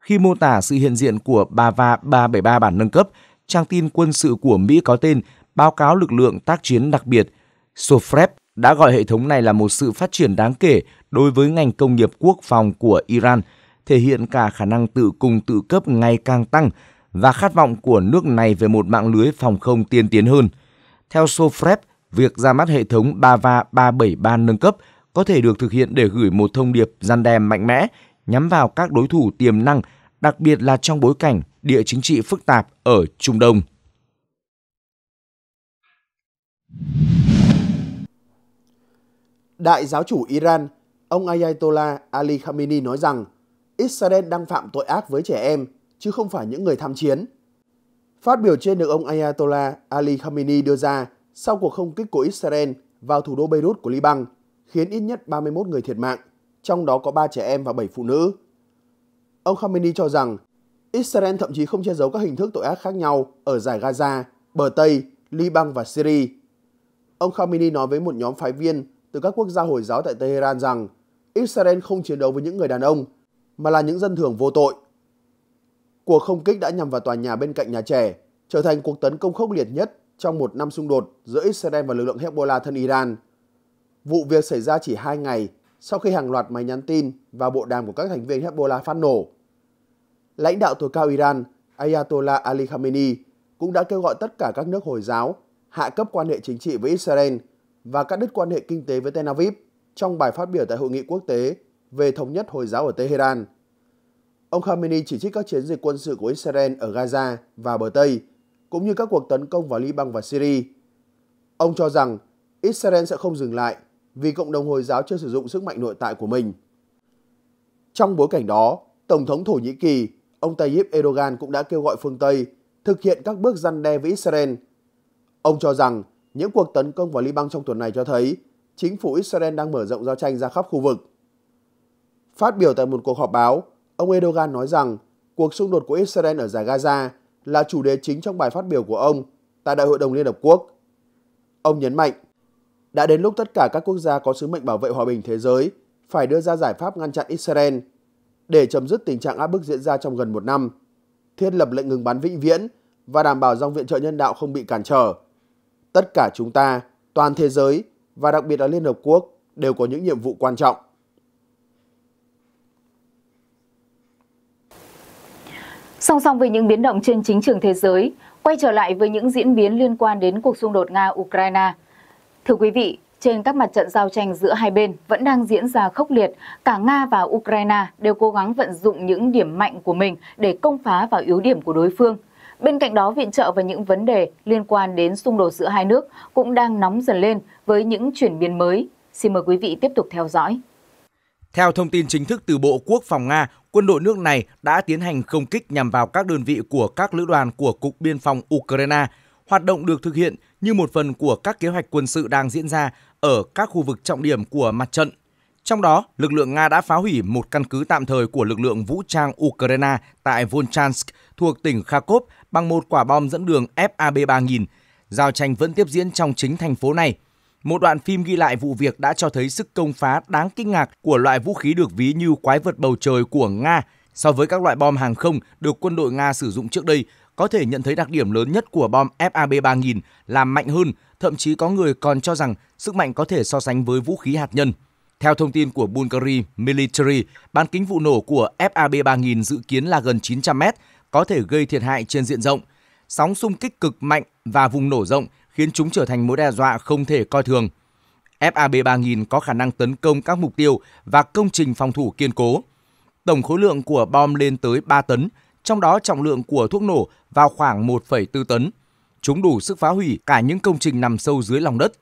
Khi mô tả sự hiện diện của Bava 373 bản nâng cấp, trang tin quân sự của Mỹ có tên Báo cáo lực lượng tác chiến đặc biệt SOFREP đã gọi hệ thống này là một sự phát triển đáng kể đối với ngành công nghiệp quốc phòng của Iran, thể hiện cả khả năng tự cung tự cấp ngày càng tăng và khát vọng của nước này về một mạng lưới phòng không tiên tiến hơn. Theo Sofrep, việc ra mắt hệ thống Bava 373 nâng cấp có thể được thực hiện để gửi một thông điệp gian đe mạnh mẽ nhắm vào các đối thủ tiềm năng, đặc biệt là trong bối cảnh địa chính trị phức tạp ở Trung Đông. Đại giáo chủ Iran, ông Ayatollah Ali Khamenei nói rằng Israel đang phạm tội ác với trẻ em – chứ không phải những người tham chiến. Phát biểu trên được ông Ayatollah Ali Khamenei đưa ra sau cuộc không kích của Israel vào thủ đô Beirut của Liban, khiến ít nhất 31 người thiệt mạng, trong đó có 3 trẻ em và 7 phụ nữ. Ông Khamenei cho rằng Israel thậm chí không che giấu các hình thức tội ác khác nhau ở giải Gaza, bờ Tây, Liban và Syria. Ông Khamenei nói với một nhóm phái viên từ các quốc gia Hồi giáo tại Tehran rằng Israel không chiến đấu với những người đàn ông, mà là những dân thường vô tội. Cuộc không kích đã nhằm vào tòa nhà bên cạnh nhà trẻ, trở thành cuộc tấn công khốc liệt nhất trong một năm xung đột giữa Israel và lực lượng Hezbollah thân Iran. Vụ việc xảy ra chỉ 2 ngày sau khi hàng loạt máy nhắn tin và bộ đàm của các thành viên Hezbollah phát nổ. Lãnh đạo tối cao Iran Ayatollah Ali Khamenei cũng đã kêu gọi tất cả các nước Hồi giáo hạ cấp quan hệ chính trị với Israel và cắt đứt quan hệ kinh tế với Tel Aviv trong bài phát biểu tại Hội nghị quốc tế về thống nhất Hồi giáo ở Tehran. Ông Khamenei chỉ trích các chiến dịch quân sự của Israel ở Gaza và bờ Tây, cũng như các cuộc tấn công vào Liban và Syria. Ông cho rằng Israel sẽ không dừng lại vì cộng đồng Hồi giáo chưa sử dụng sức mạnh nội tại của mình. Trong bối cảnh đó, Tổng thống Thổ Nhĩ Kỳ, ông Tayyip Erdogan cũng đã kêu gọi phương Tây thực hiện các bước răn đe với Israel. Ông cho rằng những cuộc tấn công vào Liban trong tuần này cho thấy chính phủ Israel đang mở rộng giao tranh ra khắp khu vực. Phát biểu tại một cuộc họp báo, Ông Erdogan nói rằng cuộc xung đột của Israel ở giải Gaza là chủ đề chính trong bài phát biểu của ông tại Đại hội đồng Liên Hợp Quốc. Ông nhấn mạnh, đã đến lúc tất cả các quốc gia có sứ mệnh bảo vệ hòa bình thế giới phải đưa ra giải pháp ngăn chặn Israel để chấm dứt tình trạng áp bức diễn ra trong gần một năm, thiết lập lệnh ngừng bắn vĩnh viễn và đảm bảo dòng viện trợ nhân đạo không bị cản trở. Tất cả chúng ta, toàn thế giới và đặc biệt là Liên Hợp Quốc đều có những nhiệm vụ quan trọng. Song song với những biến động trên chính trường thế giới, quay trở lại với những diễn biến liên quan đến cuộc xung đột Nga-Ukraine. Thưa quý vị, trên các mặt trận giao tranh giữa hai bên vẫn đang diễn ra khốc liệt, cả Nga và Ukraine đều cố gắng vận dụng những điểm mạnh của mình để công phá vào yếu điểm của đối phương. Bên cạnh đó, viện trợ và những vấn đề liên quan đến xung đột giữa hai nước cũng đang nóng dần lên với những chuyển biến mới. Xin mời quý vị tiếp tục theo dõi. Theo thông tin chính thức từ Bộ Quốc phòng Nga, quân đội nước này đã tiến hành không kích nhằm vào các đơn vị của các lữ đoàn của Cục Biên phòng Ukraine. Hoạt động được thực hiện như một phần của các kế hoạch quân sự đang diễn ra ở các khu vực trọng điểm của mặt trận. Trong đó, lực lượng Nga đã phá hủy một căn cứ tạm thời của lực lượng vũ trang Ukraine tại Volchansk thuộc tỉnh Kharkov bằng một quả bom dẫn đường FAB-3000. Giao tranh vẫn tiếp diễn trong chính thành phố này – một đoạn phim ghi lại vụ việc đã cho thấy sức công phá đáng kinh ngạc của loại vũ khí được ví như quái vật bầu trời của Nga so với các loại bom hàng không được quân đội Nga sử dụng trước đây, có thể nhận thấy đặc điểm lớn nhất của bom FAB 3000 là mạnh hơn, thậm chí có người còn cho rằng sức mạnh có thể so sánh với vũ khí hạt nhân. Theo thông tin của Bulgari Military, bán kính vụ nổ của FAB 3000 dự kiến là gần 900 mét có thể gây thiệt hại trên diện rộng. Sóng xung kích cực mạnh và vùng nổ rộng khiến chúng trở thành mối đe dọa không thể coi thường. FAB-3000 có khả năng tấn công các mục tiêu và công trình phòng thủ kiên cố. Tổng khối lượng của bom lên tới 3 tấn, trong đó trọng lượng của thuốc nổ vào khoảng 1,4 tấn. Chúng đủ sức phá hủy cả những công trình nằm sâu dưới lòng đất.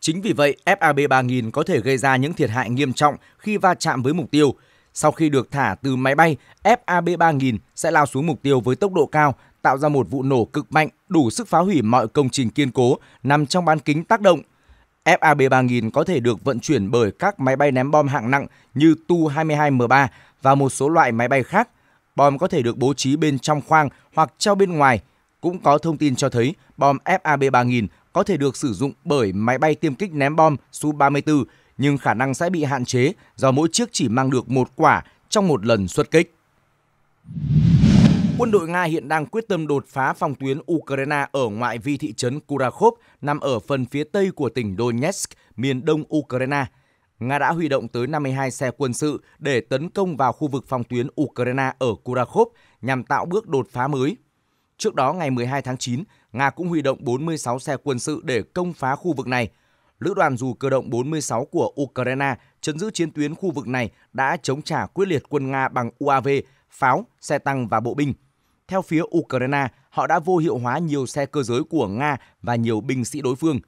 Chính vì vậy, FAB-3000 có thể gây ra những thiệt hại nghiêm trọng khi va chạm với mục tiêu. Sau khi được thả từ máy bay, FAB-3000 sẽ lao xuống mục tiêu với tốc độ cao tạo ra một vụ nổ cực mạnh đủ sức phá hủy mọi công trình kiên cố nằm trong bán kính tác động. FAB-3000 có thể được vận chuyển bởi các máy bay ném bom hạng nặng như Tu-22M3 và một số loại máy bay khác. Bom có thể được bố trí bên trong khoang hoặc treo bên ngoài. Cũng có thông tin cho thấy bom FAB-3000 có thể được sử dụng bởi máy bay tiêm kích ném bom Su-34, nhưng khả năng sẽ bị hạn chế do mỗi chiếc chỉ mang được một quả trong một lần xuất kích. Quân đội Nga hiện đang quyết tâm đột phá phòng tuyến Ukraine ở ngoại vi thị trấn Kurakhov nằm ở phần phía tây của tỉnh Donetsk, miền đông Ukraine. Nga đã huy động tới 52 xe quân sự để tấn công vào khu vực phòng tuyến Ukraine ở Kurakhov nhằm tạo bước đột phá mới. Trước đó ngày 12 tháng 9, Nga cũng huy động 46 xe quân sự để công phá khu vực này. Lữ đoàn dù cơ động 46 của Ukraine chấn giữ chiến tuyến khu vực này đã chống trả quyết liệt quân Nga bằng UAV, pháo, xe tăng và bộ binh – theo phía Ukraine, họ đã vô hiệu hóa nhiều xe cơ giới của Nga và nhiều binh sĩ đối phương.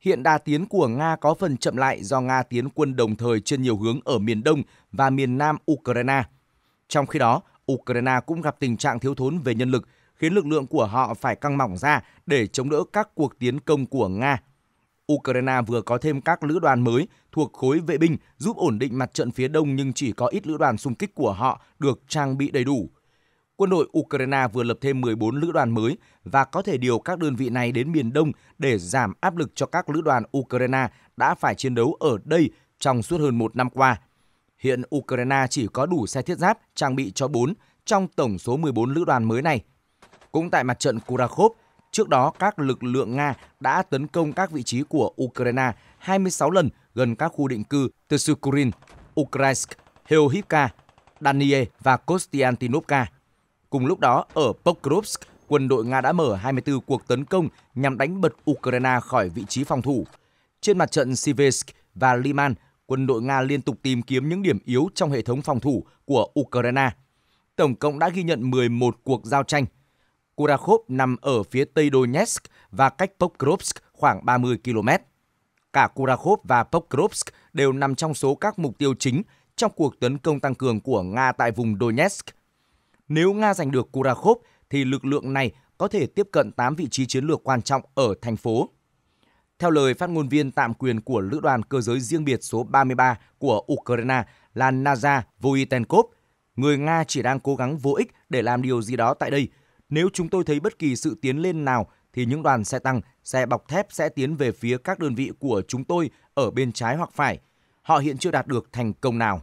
Hiện đà tiến của Nga có phần chậm lại do Nga tiến quân đồng thời trên nhiều hướng ở miền đông và miền nam Ukraine. Trong khi đó, Ukraine cũng gặp tình trạng thiếu thốn về nhân lực, khiến lực lượng của họ phải căng mỏng ra để chống đỡ các cuộc tiến công của Nga. Ukraine vừa có thêm các lữ đoàn mới thuộc khối vệ binh giúp ổn định mặt trận phía đông nhưng chỉ có ít lữ đoàn xung kích của họ được trang bị đầy đủ quân đội Ukraine vừa lập thêm 14 lữ đoàn mới và có thể điều các đơn vị này đến miền Đông để giảm áp lực cho các lữ đoàn Ukraine đã phải chiến đấu ở đây trong suốt hơn một năm qua. Hiện Ukraine chỉ có đủ xe thiết giáp trang bị cho 4 trong tổng số 14 lữ đoàn mới này. Cũng tại mặt trận Kurakhov, trước đó các lực lượng Nga đã tấn công các vị trí của Ukraine 26 lần gần các khu định cư Tsukurin, Ukrainsk, Helhivka, Danie và Kostiantinovka. Cùng lúc đó, ở Pokrovsk, quân đội Nga đã mở 24 cuộc tấn công nhằm đánh bật Ukraine khỏi vị trí phòng thủ. Trên mặt trận Siversk và Liman, quân đội Nga liên tục tìm kiếm những điểm yếu trong hệ thống phòng thủ của Ukraine. Tổng cộng đã ghi nhận 11 cuộc giao tranh. Kurakhov nằm ở phía tây Donetsk và cách Pokrovsk khoảng 30 km. Cả Kurakhov và Pokrovsk đều nằm trong số các mục tiêu chính trong cuộc tấn công tăng cường của Nga tại vùng Donetsk – nếu Nga giành được Kurakov thì lực lượng này có thể tiếp cận 8 vị trí chiến lược quan trọng ở thành phố. Theo lời phát ngôn viên tạm quyền của Lữ đoàn Cơ giới riêng biệt số 33 của Ukraine là Naza Voitenkov, người Nga chỉ đang cố gắng vô ích để làm điều gì đó tại đây. Nếu chúng tôi thấy bất kỳ sự tiến lên nào thì những đoàn xe tăng, xe bọc thép sẽ tiến về phía các đơn vị của chúng tôi ở bên trái hoặc phải. Họ hiện chưa đạt được thành công nào.